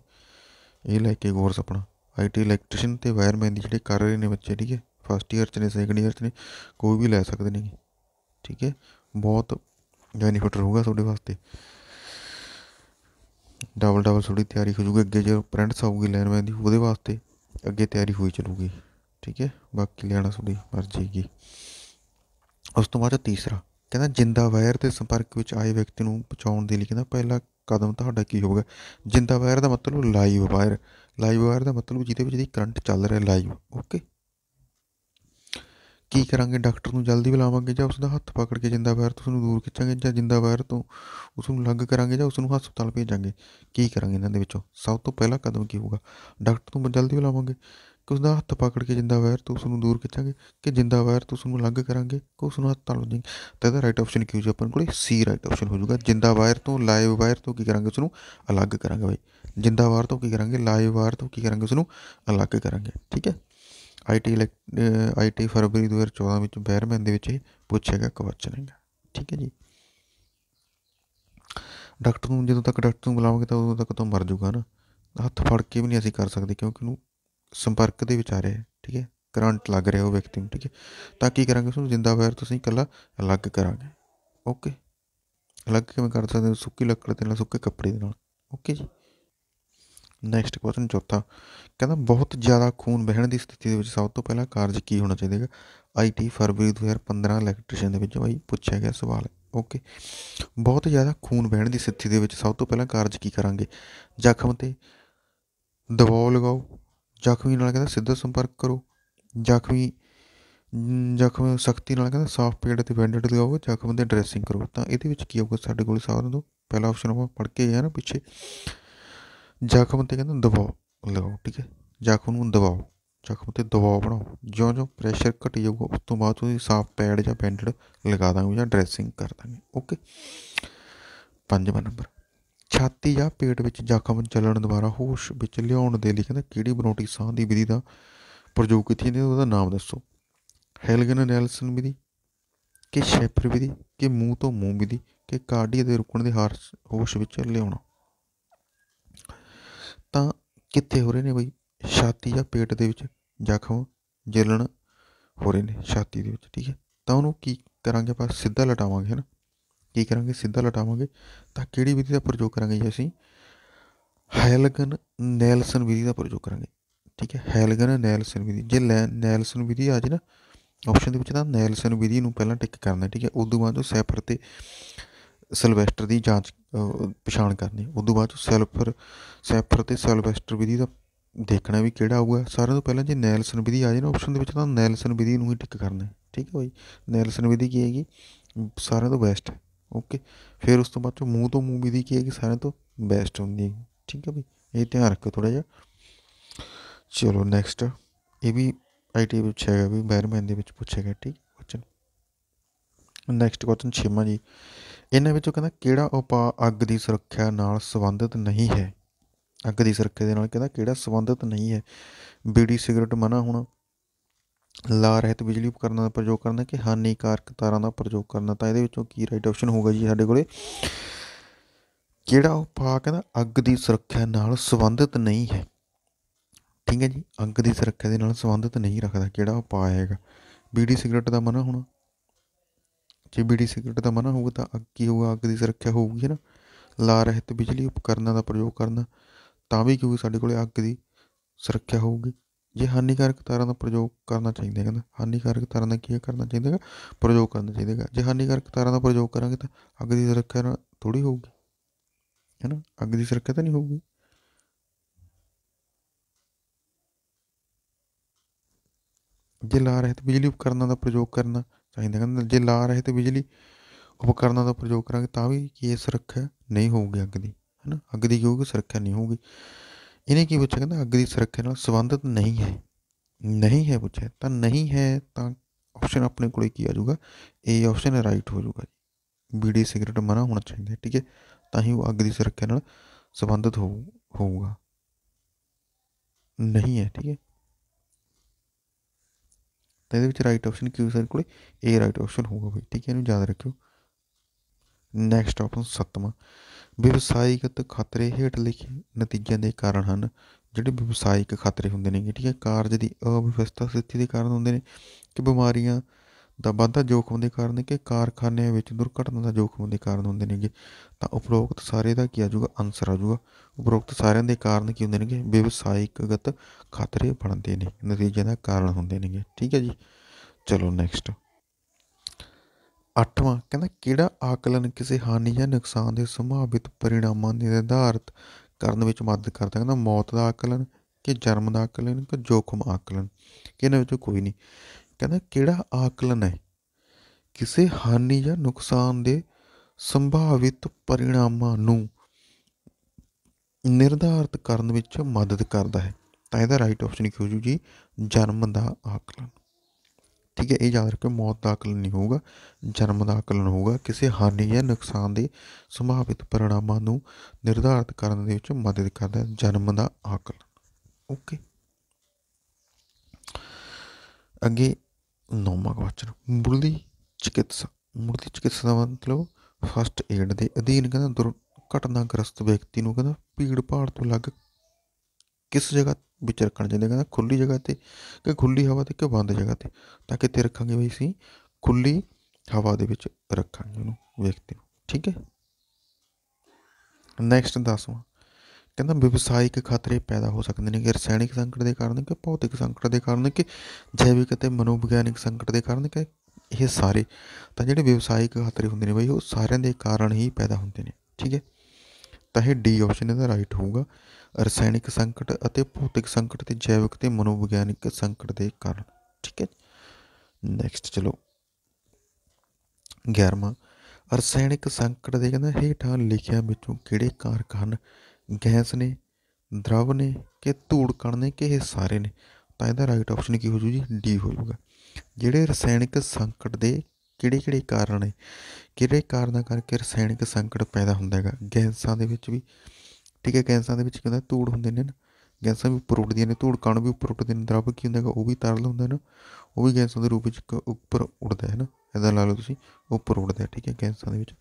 ਇਹ ਲੈ ਕੇ ਕੋਰਸ ਆਪਣਾ ਆਈਟੀ ਇਲੈਕਟ੍ਰੀਸ਼ੀਅਨ ਤੇ ਵਾਇਰਮੈਨ ਦੀ ਜਿਹੜੇ ਕਰ ਰਹੇ ਨੇ ਬੱਚੇ ਠੀਕ ਹੈ ਫਸਟ ਈਅਰ ਚ ਨੇ ਸੈਕੰਡ ਈਅਰ ਚ ਨੇ ਕੋਈ ਵੀ ਲੈ ਸਕਦੇ ਨੇ ਠੀਕ ਹੈ ਬਹੁਤ ਬੈਨੀਫਿਟ ਰਹੂਗਾ ਤੁਹਾਡੇ ਵਾਸਤੇ ਡਬਲ ਡਬਲ ਥੋੜੀ ਤਿਆਰੀ ਹੋ ਜੂਗੀ ਅੱਗੇ ਜੇ ਪ੍ਰਿੰਟਸ ਆਉਗੀ ਲੈਨਮੈਨ ਦੀ ਉਹਦੇ ਵਾਸਤੇ ਅੱਗੇ ਤਿਆਰੀ ਹੋਈ ਚਲੂਗੀ ਠੀਕ ਹੈ ਬਾਕੀ ਲੈਣਾ ਤੁਹਾਡੀ ਮਰਜ਼ੀ ਕੀ ਉਸ ਤੋਂ ਬਾਅਦ ਤੀਸਰਾ ਕਹਿੰਦਾ ਜਿੰਦਾ ਵਾਇਰ ਦੇ ਸੰਪਰਕ ਵਿੱਚ ਆਏ ਵਿਅਕਤੀ ਨੂੰ ਪਹੁੰਚਾਉਣ ਦੇ ਲਈ ਕਹਿੰਦਾ ਪਹਿਲਾ ਕਦਮ ਤੁਹਾਡਾ ਕੀ ਹੋਊਗਾ ਜਿੰਦਾ ਵਾਇਰ ਦਾ ਮਤਲਬ ਲਾਈਵ ਵਾਇਰ ਲਾਈਵ ਵਾਇਰ ਦਾ ਮਤਲਬ ਜਿਹਦੇ ਵਿੱਚ ਦੀ ਕਰੰਟ ਚੱਲ ਰਿਹਾ ਲਾਈਵ ਓਕੇ ਕੀ ਕਰਾਂਗੇ ਡਾਕਟਰ ਨੂੰ ਜਲਦੀ ਬੁਲਾਵਾਂਗੇ ਜਾਂ ਉਸ ਦਾ ਹੱਥ ਪਕੜ ਕੇ ਜਿੰਦਾ ਵਾਇਰ ਤੋਂ ਨੂੰ ਦੂਰ ਖਿੱਚਾਂਗੇ ਜਾਂ ਜਿੰਦਾ ਵਾਇਰ ਤੋਂ ਉਸ ਨੂੰ ਲੱਗ ਕਰਾਂਗੇ ਜਾਂ ਉਸ ਨੂੰ ਹਸਪਤਾਲ ਭੇਜਾਂਗੇ ਕੀ ਕਰਾਂਗੇ ਇਹਨਾਂ ਦੇ ਵਿੱਚੋਂ ਸਭ ਤੋਂ ਪਹਿਲਾ ਕਦਮ ਕੀ ਹੋਊਗਾ ਡਾਕਟਰ ਨੂੰ ਜਲਦੀ ਬੁਲਾਵਾਂਗੇ ਕਿ ਉਸ ਦਾ ਹੱਥ ਪਕੜ ਕੇ ਜਿੰਦਾ ਵਾਇਰ ਤੂੰ ਉਸ ਨੂੰ ਦੂਰ ਖਿੱਚਾਂਗੇ ਕਿ ਜਿੰਦਾ ਵਾਇਰ ਤੂੰ ਉਸ ਨੂੰ ਅਲੱਗ ਕਰਾਂਗੇ ਕਿ ਉਸ ਨੂੰ ਹੱਥ ਤਾਲੋ ਲੁੱਝਾਂਗੇ ਤਾਂ ਇਹਦਾ ਰਾਈਟ ਆਪਸ਼ਨ ਕਿਉਂ ਹੋ ਜੂ ਕੋਲੇ ਸੀ ਰਾਈਟ ਆਪਸ਼ਨ ਹੋ ਜਾਊਗਾ ਜਿੰਦਾ ਵਾਇਰ ਤੋਂ ਲਾਈਵ ਵਾਇਰ ਤੋਂ ਕੀ ਕਰਾਂਗੇ ਉਸ ਨੂੰ ਅਲੱਗ ਕਰਾਂਗੇ ਬਾਈ ਜਿੰਦਾ ਵਾਇਰ ਤੋਂ ਕੀ ਕਰਾਂਗੇ ਲਾਈਵ ਵਾਇਰ ਤੋਂ ਕੀ ਕਰਾਂਗੇ ਉਸ ਨੂੰ ਅਲੱਗ ਕਰਾਂਗੇ ਠੀਕ ਹੈ ਆਈਟੀ ਆਈਟੀ ਫਰਵਰੀ 2014 ਵਿੱਚ ਬੈਰਮੈਨ ਦੇ ਵਿੱਚ ਪੁੱਛੇਗਾ ਕੁਐਸਚਨ ਹੈਗਾ ਠੀਕ ਹੈ ਜੀ ਡਾਕਟਰ ਨੂੰ ਜਦੋਂ ਤੱਕ ਡਾਕਟਰ ਨੂੰ ਬੁਲਾਵਾਂਗੇ ਤਾਂ ਉਦੋਂ ਤੱਕ ਤਾਂ ਮਰ ਜਾਊਗਾ ਨਾ ਹੱਥ ਫੜ ਕੇ ਵੀ ਨਹੀਂ ਅਸੀਂ ਕਰ ਸਕਦੇ ਕਿਉਂਕਿ ਉਹਨੂੰ ਸੰਪਰਕ ਦੇ ਵਿੱਚ ਆ ਰਿਹਾ ਹੈ ਠੀਕ ਹੈ ਕਰੰਟ ਲੱਗ ਰਿਹਾ ਉਹ ਵਿਅਕਤੀ ਨੂੰ ਠੀਕ ਹੈ ਤਾਂ ਕੀ ਕਰਾਂਗੇ ਉਸ ਨੂੰ ਜਿੰਦਾ ਵਾਇਰ ਤੁਸੀਂ ਇਕੱਲਾ ਅਲੱਗ ਕਰਾਂਗੇ ਓਕੇ ਅਲੱਗ ਕਿਵੇਂ ਕਰ ਸਕਦੇ ਹੋ ਸੁੱਕੀ ਲੱਕੜ ਦੇ ਨਾਲ ਸੁੱਕੇ ਕੱਪੜੇ ਦੇ ਨਾਲ ਓਕੇ ਜੀ ਨੈਕਸਟ ਕੁਐਸਚਨ ਚੌਥਾ ਕਹਿੰਦਾ ਬਹੁਤ ਜ਼ਿਆਦਾ ਖੂਨ ਵਹਿਣ ਦੀ ਸਥਿਤੀ ਦੇ ਵਿੱਚ ਸਭ ਤੋਂ ਪਹਿਲਾਂ ਕਾਰਜ ਕੀ ਹੋਣਾ ਚਾਹੀਦਾ ਹੈ ਆਈਟੀ ਫਰਵਰੀ 2015 ਇਲੈਕਟ੍ਰੀਸ਼ੀਅਨ ਦੇ ਵਿੱਚ ਬਾਈ ਪੁੱਛਿਆ ਗਿਆ ਸਵਾਲ ਓਕੇ ਬਹੁਤ ਜ਼ਿਆਦਾ ਖੂਨ ਵਹਿਣ ਦੀ ਸਥਿਤੀ ਦੇ ਵਿੱਚ ਸਭ ਤੋਂ ਪਹਿਲਾਂ ਕਾਰਜ ਕੀ ਕਰਾਂਗੇ ਜ਼ਖਮ ਤੇ ਦਬਾਅ ਲਗਾਓ ਜ਼ਖਮੀ ਨਾਲ ਕਹਿੰਦਾ ਸਿੱਧਾ ਸੰਪਰਕ ਕਰੋ ਜ਼ਖਮੀ ਜ਼ਖਮ ਸਖਤੀ ਨਾਲ ਕਹਿੰਦਾ ਸਾਫ਼ ਪੇੜ ਤੇ ਬੈਂਡੇਜ ਲਗਾਓ ਜ਼ਖਮ ਦੇ ਡਰੈਸਿੰਗ ਕਰੋ ਤਾਂ ਇਹਦੇ ਵਿੱਚ ਕੀ ਹੋਊਗਾ ਸਾਡੇ ਕੋਲ ਸਾਰਿਆਂ ਤੋਂ ਪਹਿਲਾ ਆਪਸ਼ਨ ਆਪਾਂ ਪੜ ਕੇ ਗਿਆ ਪਿੱਛੇ ਜ਼ਖਮ ਤੇ ਕਹਿੰਦਾ ਦਬਾਓ ਲਗਾਓ ਠੀਕ ਹੈ ਜ਼ਖਮ ਨੂੰ ਦਬਾਓ ਜ਼ਖਮ ਤੇ ਦਬਾਓ ਬਣਾਓ ਜਿਉਂ-ਜਿਉਂ ਪ੍ਰੈਸ਼ਰ ਘਟ ਜਾਊਗਾ ਉਸ ਤੋਂ ਬਾਅਦ ਤੁਸੀਂ ਸਾਫ਼ ਪੈਡ ਜਾਂ ਬੈਂਡੇਜ ਲਗਾ ਦਾਂਗੇ ਜਾਂ ਡਰੈਸਿੰਗ ਕਰ ਦਾਂਗੇ ਓਕੇ ਪੰਜਵਾਂ ਨੰਬਰ ਛਾਤੀ ਜਾਂ ਪੇਟ ਵਿੱਚ ਜ਼ਖਮ ਚੱਲਣ ਦੁਆਰਾ ਹੋਸ਼ ਵਿੱਚ ਲਿਆਉਣ ਦੇ ਲਈ ਕਹਿੰਦਾ ਕਿਹੜੀ ਬਨੋਟੀ ਸਾਹ ਦੀ ਵਿਧੀ ਦਾ ਪ੍ਰਯੋਗ ਕੀਤੀ ਜਾਂਦੀ ਹੈ ਉਹਦਾ ਨਾਮ ਦੱਸੋ ਹੈਲਗਨ ਨੈਲਸਨ ਵਿਧੀ ਕਿ ਸ਼ੈਪਰ ਵਿਧੀ ਕਿ ਮੂੰਹ ਤੋਂ ਮੂੰਹ ਵਿਧੀ ਕਿ ਕਾਰਡੀਆ ਦੇ ਰੁਕਣ ਦੇ ਹੋਸ਼ ਵਿੱਚ ਲਿਆਉਣਾ ਤਾਂ ਕਿੱਥੇ ਹੋ ਰਹੇ ਨੇ ਬਈ ਛਾਤੀ ਜਾਂ ਪੇਟ ਦੇ ਵਿੱਚ ਜ਼ਖਮ ਜਲਣ ਹੋ ਰਹੇ ਨੇ ਛਾਤੀ ਦੇ ਵਿੱਚ ਠੀਕ ਹੈ ਤਾਂ ਉਹਨੂੰ ਕੀ ਕਰਾਂਗੇ ਆਪਾਂ ਸਿੱਧਾ ਲਟਾਵਾਂਗੇ ਹਨਾ ਕੀ ਕਰਾਂਗੇ ਸਿੱਧਾ ਲਟਾਵਾਂਗੇ ਤਾਂ ਕਿਹੜੀ ਵਿਧੀ ਦਾ ਪ੍ਰਯੋਗ ਕਰਾਂਗੇ ਜੀ ਅਸੀਂ ਹੈਲਗਨ ਨੈਲਸਨ ਵਿਧੀ ਦਾ ਪ੍ਰਯੋਗ ਕਰਾਂਗੇ ਠੀਕ ਹੈ ਹੈਲਗਨ ਨੈਲਸਨ ਵਿਧੀ ਜੇ ਲੈ ਨੈਲਸਨ ਵਿਧੀ ਆ ਜੇ ਨਾ ਆਪਸ਼ਨ ਦੇ ਵਿੱਚ ਤਾਂ ਨੈਲਸਨ ਵਿਧੀ ਨੂੰ ਪਹਿਲਾਂ ਟਿਕ ਕਰਨਾ ਠੀਕ ਹੈ ਉਸ ਤੋਂ ਬਾਅਦ ਸੈਫਰ ਤੇ ਸਿਲਵੈਸਟਰ ਦੀ ਜਾਂਚ ਪਛਾਣ ਕਰਨੀ ਉਸ ਤੋਂ ਬਾਅਦ ਸੈਲਫਰ ਸੈਫਰ ਤੇ ਸਿਲਵੈਸਟਰ ਵਿਧੀ ਦਾ ਦੇਖਣਾ ਵੀ ਕਿਹੜਾ ਆਊਗਾ ਸਾਰਿਆਂ ਤੋਂ ਪਹਿਲਾਂ ਜੇ ਨੈਲਸਨ ਵਿਧੀ ਆ ਜੇ ਨਾ ਆਪਸ਼ਨ ਦੇ ਵਿੱਚ ਤਾਂ ਨੈਲਸਨ ਵਿਧੀ ਨੂੰ ਹੀ ਟਿਕ ਕਰਨਾ ਠੀਕ ਹੈ ਬਾਈ ਨੈਲਸਨ ਵਿਧੀ ਕੀ ਹੈਗੀ ਸਾਰਿਆਂ ਤੋਂ ਬੈਸਟ ਹੈ ਓਕੇ ਫਿਰ ਉਸ ਤੋਂ ਬਾਅਦ ਜੋ ਮੂੰਹ ਤੋਂ ਮੂਵੀ ਦੀ ਕੀ ਹੈ ਕਿ ਸਾਰਿਆਂ ਤੋਂ ਬੈਸਟ ਹੁੰਦੀ ਹੈ ਠੀਕ ਹੈ ਵੀ ਇਹ ਧਿਆਨ ਰੱਖੋ ਥੋੜਾ ਜਿਹਾ ਚਲੋ ਨੈਕਸਟ ਇਹ ਵੀ ਆਈਟੀ ਵਿੱਚ ਹੈਗਾ ਵੀ ਬੈਰਮੈਨ ਦੇ ਵਿੱਚ ਪੁੱਛੇਗਾ ਠੀਕ ਕੁਐਸਚਨ ਨੈਕਸਟ ਕੁਐਸਚਨ ਛੇਮਾ ਜੀ ਇਹਨਾਂ ਵਿੱਚੋਂ ਕਹਿੰਦਾ ਕਿਹੜਾ ਉਪਾਅ ਅੱਗ ਦੀ ਸੁਰੱਖਿਆ ਨਾਲ ਸੰਬੰਧਿਤ ਨਹੀਂ ਹੈ ਅੱਗ ਦੀ ਸੁਰੱਖਿਆ ਦੇ ਨਾਲ ਕਹਿੰਦਾ ਕਿਹੜਾ ਸੰਬੰਧਿਤ ਨਹੀਂ ਹੈ ਬੀੜੀ ਸਿਗਰਟ ਮਨਾ ਹੋਣਾ ਲਾ ਰਹਿਤ ਬਿਜਲੀ ਉਪਕਰਨਾਂ ਦਾ ਪ੍ਰਯੋਗ ਕਰਨਾ ਕਿ ਹਾਨੀਕਾਰਕ ਤਾਰਾਂ ਦਾ ਪ੍ਰਯੋਗ ਕਰਨਾ ਤਾਂ ਇਹਦੇ ਵਿੱਚੋਂ ਕੀ ਰਾਈਟ ਆਪਸ਼ਨ ਹੋਊਗਾ ਜੀ ਸਾਡੇ ਕੋਲੇ ਕਿਹੜਾ ਉਪਾਅ ਕਹਿੰਦਾ ਅੱਗ ਦੀ ਸੁਰੱਖਿਆ ਨਾਲ ਸੰਬੰਧਿਤ ਨਹੀਂ ਹੈ ਠੀਕ ਹੈ ਜੀ ਅੱਗ ਦੀ ਸੁਰੱਖਿਆ ਦੇ ਨਾਲ ਸੰਬੰਧਿਤ ਨਹੀਂ ਰੱਖਦਾ ਕਿਹੜਾ ਉਪਾਅ ਹੈਗਾ ਬੀੜੀ ਸਿਗਰਟ ਦਾ ਮਨਾ ਹੋਣਾ ਜੇ ਬੀੜੀ ਸਿਗਰਟ ਦਾ ਮਨਾ ਹੋਊਗਾ ਤਾਂ ਅੱਗ ਕੀ ਹੋਊਗਾ ਅੱਗ ਦੀ ਸੁਰੱਖਿਆ ਹੋਊਗੀ ਨਾ ਲਾ ਰਹਿਤ ਬਿਜਲੀ ਉਪਕਰਨਾਂ ਦਾ ਪ੍ਰਯੋਗ ਕਰਨਾ ਤਾਂ ਵੀ ਕਿਉਂਕਿ ਸਾਡੇ ਕੋਲੇ ਅੱਗ ਦੀ ਸੁਰੱਖਿਆ ਹੋਊਗੀ ਜੇ ਹਾਨੀਕਾਰਕ ਤਾਰਾਂ ਦਾ ਪ੍ਰਯੋਗ ਕਰਨਾ ਚਾਹੀਦਾ ਹੈ ਕਹਿੰਦਾ ਹਾਨੀਕਾਰਕ ਤਾਰਾਂ ਦਾ ਕੀ ਕਰਨਾ ਚਾਹੀਦਾ ਹੈ ਪ੍ਰਯੋਗ ਕਰਨਾ ਚਾਹੀਦਾ ਹੈ ਜੇ ਹਾਨੀਕਾਰਕ ਤਾਰਾਂ ਦਾ ਪ੍ਰਯੋਗ ਕਰਾਂਗੇ ਤਾਂ ਅੱਗ ਦੀ ਸੁਰੱਖਿਆ ਥੋੜੀ ਹੋਊਗੀ ਹੈਨਾ ਅੱਗ ਦੀ ਸੁਰੱਖਿਆ ਤਾਂ ਨਹੀਂ ਹੋਊਗੀ ਜੇ ਲਾ ਰਹਿਤ ਬਿਜਲੀ ਉਪਕਰਨਾਂ ਦਾ ਪ੍ਰਯੋਗ ਕਰਨਾ ਚਾਹੀਦਾ ਕਹਿੰਦਾ ਜੇ ਲਾ ਰਹਿਤ ਬਿਜਲੀ ਉਪਕਰਨਾਂ ਦਾ ਪ੍ਰਯੋਗ ਕਰਾਂਗੇ ਤਾਂ ਵੀ ਕੀ ਸੁਰੱਖਿਆ ਨਹੀਂ ਹੋਊਗੀ ਅੱਗ ਦੀ ਹੈਨਾ ਅੱਗ ਦੀ ਕਿਉਂਕਿ ਸੁਰੱਖਿਆ ਨਹੀਂ ਹੋਊਗੀ ਇਹਨੇ ਕੀ ਪੁੱਛਿਆ ਕਹਿੰਦਾ ਅੱਗ ਦੀ ਸੁਰੱਖਿਆ ਨਾਲ ਸੰਬੰਧਿਤ ਨਹੀਂ ਹੈ ਨਹੀਂ ਹੈ ਪੁੱਛਿਆ ਤਾਂ ਨਹੀਂ ਹੈ ਤਾਂ ਆਪਸ਼ਨ ਆਪਣੇ ਕੋਲੇ ਕੀ ਆ ਜਾਊਗਾ ਏ ਆਪਸ਼ਨ ਰਾਈਟ ਹੋ ਜਾਊਗਾ ਜੀ ਬੀੜੀ ਸਿਗਰਟ ਮਨਾ ਹੋਣਾ ਚਾਹੀਦਾ ਠੀਕ ਹੈ ਤਾਂ ਹੀ ਉਹ ਅੱਗ ਦੀ ਸੁਰੱਖਿਆ ਨਾਲ ਸੰਬੰਧਿਤ ਹੋਊਗਾ ਨਹੀਂ ਹੈ ਠੀਕ ਹੈ ਤਾਂ ਇਹਦੇ ਵਿੱਚ ਰਾਈਟ ਆਪਸ਼ਨ ਕਿਉਂ ਸਾਡੇ ਕੋਲੇ ਏ ਰਾਈਟ ਆਪਸ਼ਨ ਹੋਊਗਾ ਬਈ ਠੀਕ ਹੈ ਇਹਨੂੰ ਯਾਦ ਰੱਖਿਓ ਨੈਕਸਟ ਆਪਸ਼ਨ ਸੱਤਵਾਂ ਵਿਵਸਾਇਕਤ ਖਤਰੇ ਹੇਠ ਲਿਖੇ ਨਤੀਜਿਆਂ ਦੇ ਕਾਰਨ ਹਨ ਜਿਹੜੇ ਵਿਵਸਾਇਕ ਖਤਰੇ ਹੁੰਦੇ ਨੇ ਠੀਕ ਹੈ ਕਾਰਜ ਦੀ ਅਵਿਵਸਥਾ ਸਥਿਤੀ ਦੇ ਕਾਰਨ ਹੁੰਦੇ ਨੇ ਕਿ ਬਿਮਾਰੀਆਂ ਦਾ ਵਾਧਾ ਜੋਖਮ ਦੇ ਕਾਰਨ ਕਿ ਕਾਰਖਾਨਿਆਂ ਵਿੱਚ ਦੁਰਘਟਨਾ ਦਾ ਜੋਖਮ ਦੇ ਕਾਰਨ ਹੁੰਦੇ ਨੇਗੇ ਤਾਂ ਉਪਰੋਕਤ ਸਾਰੇ ਦਾ ਕੀ ਆ ਜਾਊਗਾ ਆਨਸਰ ਆ ਜਾਊਗਾ ਉਪਰੋਕਤ ਸਾਰਿਆਂ ਦੇ ਕਾਰਨ ਕੀ ਹੁੰਦੇ ਨੇਗੇ ਵਿਵਸਾਇਕਗਤ ਖਤਰੇ ਬਣਦੇ ਨੇ ਨਤੀਜਿਆਂ ਦਾ ਕਾਰਨ ਹੁੰਦੇ ਨੇਗੇ ਠੀਕ ਹੈ ਜੀ ਚਲੋ ਨੈਕਸਟ ਅੱਠਵਾਂ ਕਹਿੰਦਾ ਕਿਹੜਾ ਆਕਲਨ ਕਿਸੇ ਹਾਨੀ ਜਾਂ ਨੁਕਸਾਨ ਦੇ ਸੰਭਾਵਿਤ ਪਰਿਣਾਮਾਂ ਦੇ ਆਧਾਰਤ ਕਰਨ ਵਿੱਚ ਮਦਦ ਕਰਦਾ ਕਹਿੰਦਾ ਮੌਤ ਦਾ ਆਕਲਨ ਕਿ ਜਨਮ ਦਾ ਆਕਲਨ ਕਿ ਜੋਖਮ ਆਕਲਨ ਕਿ ਇਹਨਾਂ ਵਿੱਚੋਂ ਕੋਈ ਨਹੀਂ ਕਹਿੰਦਾ ਕਿਹੜਾ ਆਕਲਨ ਹੈ ਕਿਸੇ ਹਾਨੀ ਜਾਂ ਨੁਕਸਾਨ ਦੇ ਸੰਭਾਵਿਤ ਪਰਿਣਾਮਾਂ ਨੂੰ ਨਿਰਧਾਰਤ ਕਰਨ ਵਿੱਚ ਮਦਦ ਕਰਦਾ ਹੈ ਤਾਂ ਇਹਦਾ ਰਾਈਟ ਆਪਸ਼ਨ ਕੀ ਹੋ ਜੂ ਜੀ ਜਨਮ ਦਾ ਆਕਲਨ ਠੀਕ ਹੈ ਇਹ ਯਾਦ ਰੱਖਿਓ ਮੌਤ ਦਾ ਆਕਲਨ ਨਹੀਂ ਹੋਊਗਾ ਜਨਮ ਦਾ ਆਕਲਨ ਹੋਊਗਾ ਕਿਸੇ ਹਾਨੀ ਜਾਂ ਨੁਕਸਾਨ ਦੇ ਸੰਭਾਵਿਤ ਪਰਿਣਾਮਾਂ ਨੂੰ ਨਿਰਧਾਰਤ ਕਰਨ ਦੇ ਵਿੱਚ ਮਦਦ ਕਰਦਾ ਹੈ ਜਨਮ ਦਾ ਆਕਲਨ ਓਕੇ ਅੱਗੇ ਨੌਵਾਂ ਕੁਐਸਚਨ ਮੁਰਲੀ ਚਿਕਿਤਸਾ ਮੁਰਲੀ ਚਿਕਿਤਸਾ ਦਾ ਮਤਲਬ ਫਸਟ ਏਡ ਦੇ ਅਧੀਨ ਕਹਿੰਦਾ ਗ੍ਰਸਤ ਵਿਅਕਤੀ ਨੂੰ ਕਹਿੰਦਾ ਭੀੜ ਭਾੜ ਤੋਂ ਲੱਗ ਕਿਸ ਜਗ੍ਹਾ ਵਿੱਚ ਰੱਖਣ ਜਾਂਦੇ ਕਹਿੰਦਾ ਖੁੱਲੀ ਜਗ੍ਹਾ ਤੇ ਕਿ ਖੁੱਲੀ ਹਵਾ ਤੇ ਕਿ ਬੰਦ ਜਗ੍ਹਾ ਤੇ ਤਾਂ ਕਿ ਤੇ ਰੱਖਾਂਗੇ ਬਈ ਸੀ ਖੁੱਲੀ ਹਵਾ ਦੇ ਵਿੱਚ ਰੱਖਾਂਗੇ ਉਹਨੂੰ ਵੇਖਦੇ ਹਾਂ ਠੀਕ ਹੈ ਨੈਕਸਟ 10ਵਾਂ ਕਹਿੰਦਾ ਵਿਵਸਾਇਕ ਖਤਰੇ ਪੈਦਾ ਹੋ ਸਕਦੇ ਨੇ ਕਿ ਰਸਾਇਣਿਕ ਸੰਕਟ ਦੇ ਕਾਰਨ ਕਿ ਭੌਤਿਕ ਸੰਕਟ ਦੇ ਕਾਰਨ ਕਿ ਜੈਵਿਕ ਅਤੇ ਮਨੋਵਿਗਿਆਨਿਕ ਸੰਕਟ ਦੇ ਕਾਰਨ ਕਿ ਇਹ ਸਾਰੇ ਤਾਂ ਜਿਹੜੇ ਵਿਵਸਾਇਕ ਖਤਰੇ ਹੁੰਦੇ ਨੇ ਬਈ ਉਹ ਸਾਰਿਆਂ ਦੇ ਕਾਰਨ ਹੀ ਪੈਦਾ ਹੁੰਦੇ ਨੇ ਠੀਕ ਹੈ ਤਾਂ ਇਹ ਡੀ ਆਪਸ਼ਨ ਇਹਦਾ ਰਾਈਟ ਹੋਊਗਾ ਰਸਾਇਣਿਕ ਸੰਕਟ ਅਤੇ ਭੌਤਿਕ ਸੰਕਟ ਤੇ ਜੈਵਿਕ ਤੇ ਮਨੋਵਿਗਿਆਨਿਕ ਸੰਕਟ ਦੇ ਕਾਰਨ ਠੀਕ ਹੈ ਨੈਕਸਟ ਚਲੋ 11ਵਾਂ ਰਸਾਇਣਿਕ ਸੰਕਟ ਦੇ ਕਹਿੰਦਾ ਹੇਠਾਂ ਲਿਖਿਆ ਵਿੱਚੋਂ ਕਿਹੜੇ ਕਾਰਕ ਹਨ ਗੈਸ ਨੇ ਦਰਵ ਨੇ ਕਿ ਧੂੜ ਕਣ ਨੇ ਕਿ ਇਹ ਸਾਰੇ ਨੇ ਤਾਂ ਇਹਦਾ ਰਾਈਟ ਆਪਸ਼ਨ ਕੀ ਹੋ ਜੂ ਜੀ ਡੀ ਹੋ ਜੂਗਾ ਜਿਹੜੇ ਰਸਾਇਣਿਕ ਸੰਕਟ ਦੇ ਕਿਹੜੇ ਕਿਹੜੇ ਕਾਰਨ ਨੇ ਕਿਹੜੇ ਕਾਰਨਾਂ ਕਰਕੇ ਰਸਾਇਣਿਕ ਸੰਕਟ ਪੈਦਾ ਹੁੰਦਾ ਹੈਗਾ ਗੈਸਾਂ ਦੇ ਵਿੱਚ ਵੀ ਠੀਕ ਹੈ ਗੈਸਾਂ ਦੇ ਵਿੱਚ ਕਹਿੰਦਾ ਧੂੜ ਹੁੰਦੇ ਨੇ ਨਾ ਗੈਸਾਂ ਵੀ ਉੱਪਰ ਉੱਡਦੀਆਂ ਨੇ ਧੂੜ ਕਣ ਵੀ ਉੱਪਰ ਉੱਡਦੇ ਨੇ ਦਰਬ ਕੀ ਹੁੰਦਾ ਹੈਗਾ ਉਹ ਵੀ ਤਰਲ ਹੁੰਦਾ ਨਾ ਉਹ ਵੀ ਗੈਸਾਂ ਦੇ ਰੂਪ ਵਿੱਚ ਉੱਪਰ ਉੱਡਦਾ ਹੈ ਨਾ ਇਦਾਂ ਲਾ ਲਓ ਤੁਸੀਂ ਉੱਪਰ ਉੱਡਦਾ ਠੀਕ ਹੈ ਗੈਸਾਂ ਦੇ ਵਿੱਚ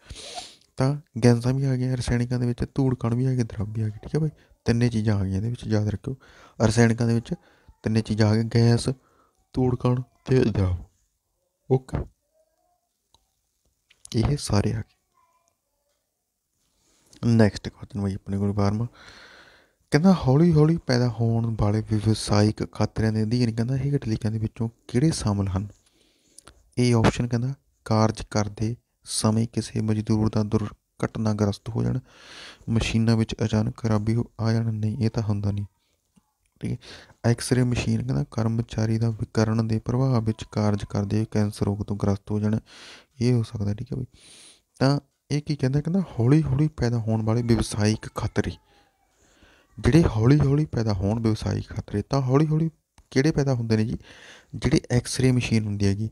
ਤਾਂ ਗੈਸਾਂ ਵੀ ਆ ਗਈਆਂ ਰਸਾਇਣਿਕਾਂ ਦੇ ਵਿੱਚ ਧੂੜ ਕਣ ਵੀ ਆ ਗਏ ਦਰਬ ਵੀ ਆ ਗਏ ਠੀਕ ਹੈ ਭਾਈ ਤਿੰਨੇ ਚੀਜ਼ਾਂ ਆ ਗਈਆਂ ਇਹਦੇ ਵਿੱਚ ਯਾਦ ਰੱਖਿਓ ਰਸਾਇਣਿਕਾਂ ਦੇ ਵਿੱਚ ਤਿੰਨੇ ਚੀਜ਼ਾਂ ਆ ਗਈਆਂ ਗੈਸ ਧੂੜ ਕਣ ਤੇ ਦਰਬ ਓਕੇ ਇਹ ਸਾਰੇ ਆ ਗਏ ਨੈਕਸਟ ਕੁਐਸਚਨ ਬਈ ਆਪਣੇ ਕੋਲ 12ਵਾਂ ਕਹਿੰਦਾ ਹੌਲੀ ਹੌਲੀ ਪੈਦਾ ਹੋਣ ਵਾਲੇ ਵਿਵਸਾਇਕ ਖਤਰਿਆਂ ਦੇ ਅਧੀਨ ਕਹਿੰਦਾ ਇਹ ਘਟਲੀਆਂ ਦੇ ਵਿੱਚੋਂ ਕਿਹੜੇ ਸ਼ਾਮਲ ਹਨ ਇਹ ਆਪਸ਼ਨ ਕਹਿੰਦਾ ਕਾਰਜ ਕਰਦੇ ਸਮੇਂ ਕਿਸੇ ਮਜ਼ਦੂਰ ਦਾ ਦੁਰਘਟਨਾਗ੍ਰਸਤ ਹੋ ਜਾਣ ਮਸ਼ੀਨਾਂ ਵਿੱਚ ਅਚਾਨਕ ਖਰਾਬੀ ਆ ਜਾਣ ਨਹੀਂ ਇਹ ਤਾਂ ਹੁੰਦਾ ਨਹੀਂ ਠੀਕ ਹੈ ਐਕਸ-ਰੇ ਮਸ਼ੀਨ ਕਹਿੰਦਾ ਕਰਮਚਾਰੀ ਦਾ ਵਿਕਰਣ ਦੇ ਪ੍ਰਭਾਵ ਵਿੱਚ ਕਾਰਜ ਕਰਦੇ ਕੈਂਸਰ ਰੋਗ ਤੋਂ ਗ੍ਰਸਤ ਹੋ ਜਾਣ ਇਹ ਹੋ ਸਕਦਾ ਠੀਕ ਹੈ ਬਈ ਤਾਂ ਇਹ ਕੀ ਕਹਿੰਦਾ ਕਹਿੰਦਾ ਹੌਲੀ ਹੌਲੀ ਪੈਦਾ ਹੋਣ ਵਾਲੇ ਵਿਵਸਾਇਕ ਖਤਰੇ ਜਿਹੜੇ ਹੌਲੀ ਹੌਲੀ ਪੈਦਾ ਹੋਣ ਵਿਵਸਾਇਕ ਖਤਰੇ ਤਾਂ ਹੌਲੀ ਹੌਲੀ ਕਿਹੜੇ ਪੈਦਾ ਹੁੰਦੇ ਨੇ ਜੀ ਜਿਹੜੇ ਐਕਸ-ਰੇ ਮਸ਼ੀਨ ਹੁੰਦੀ ਹੈਗੀ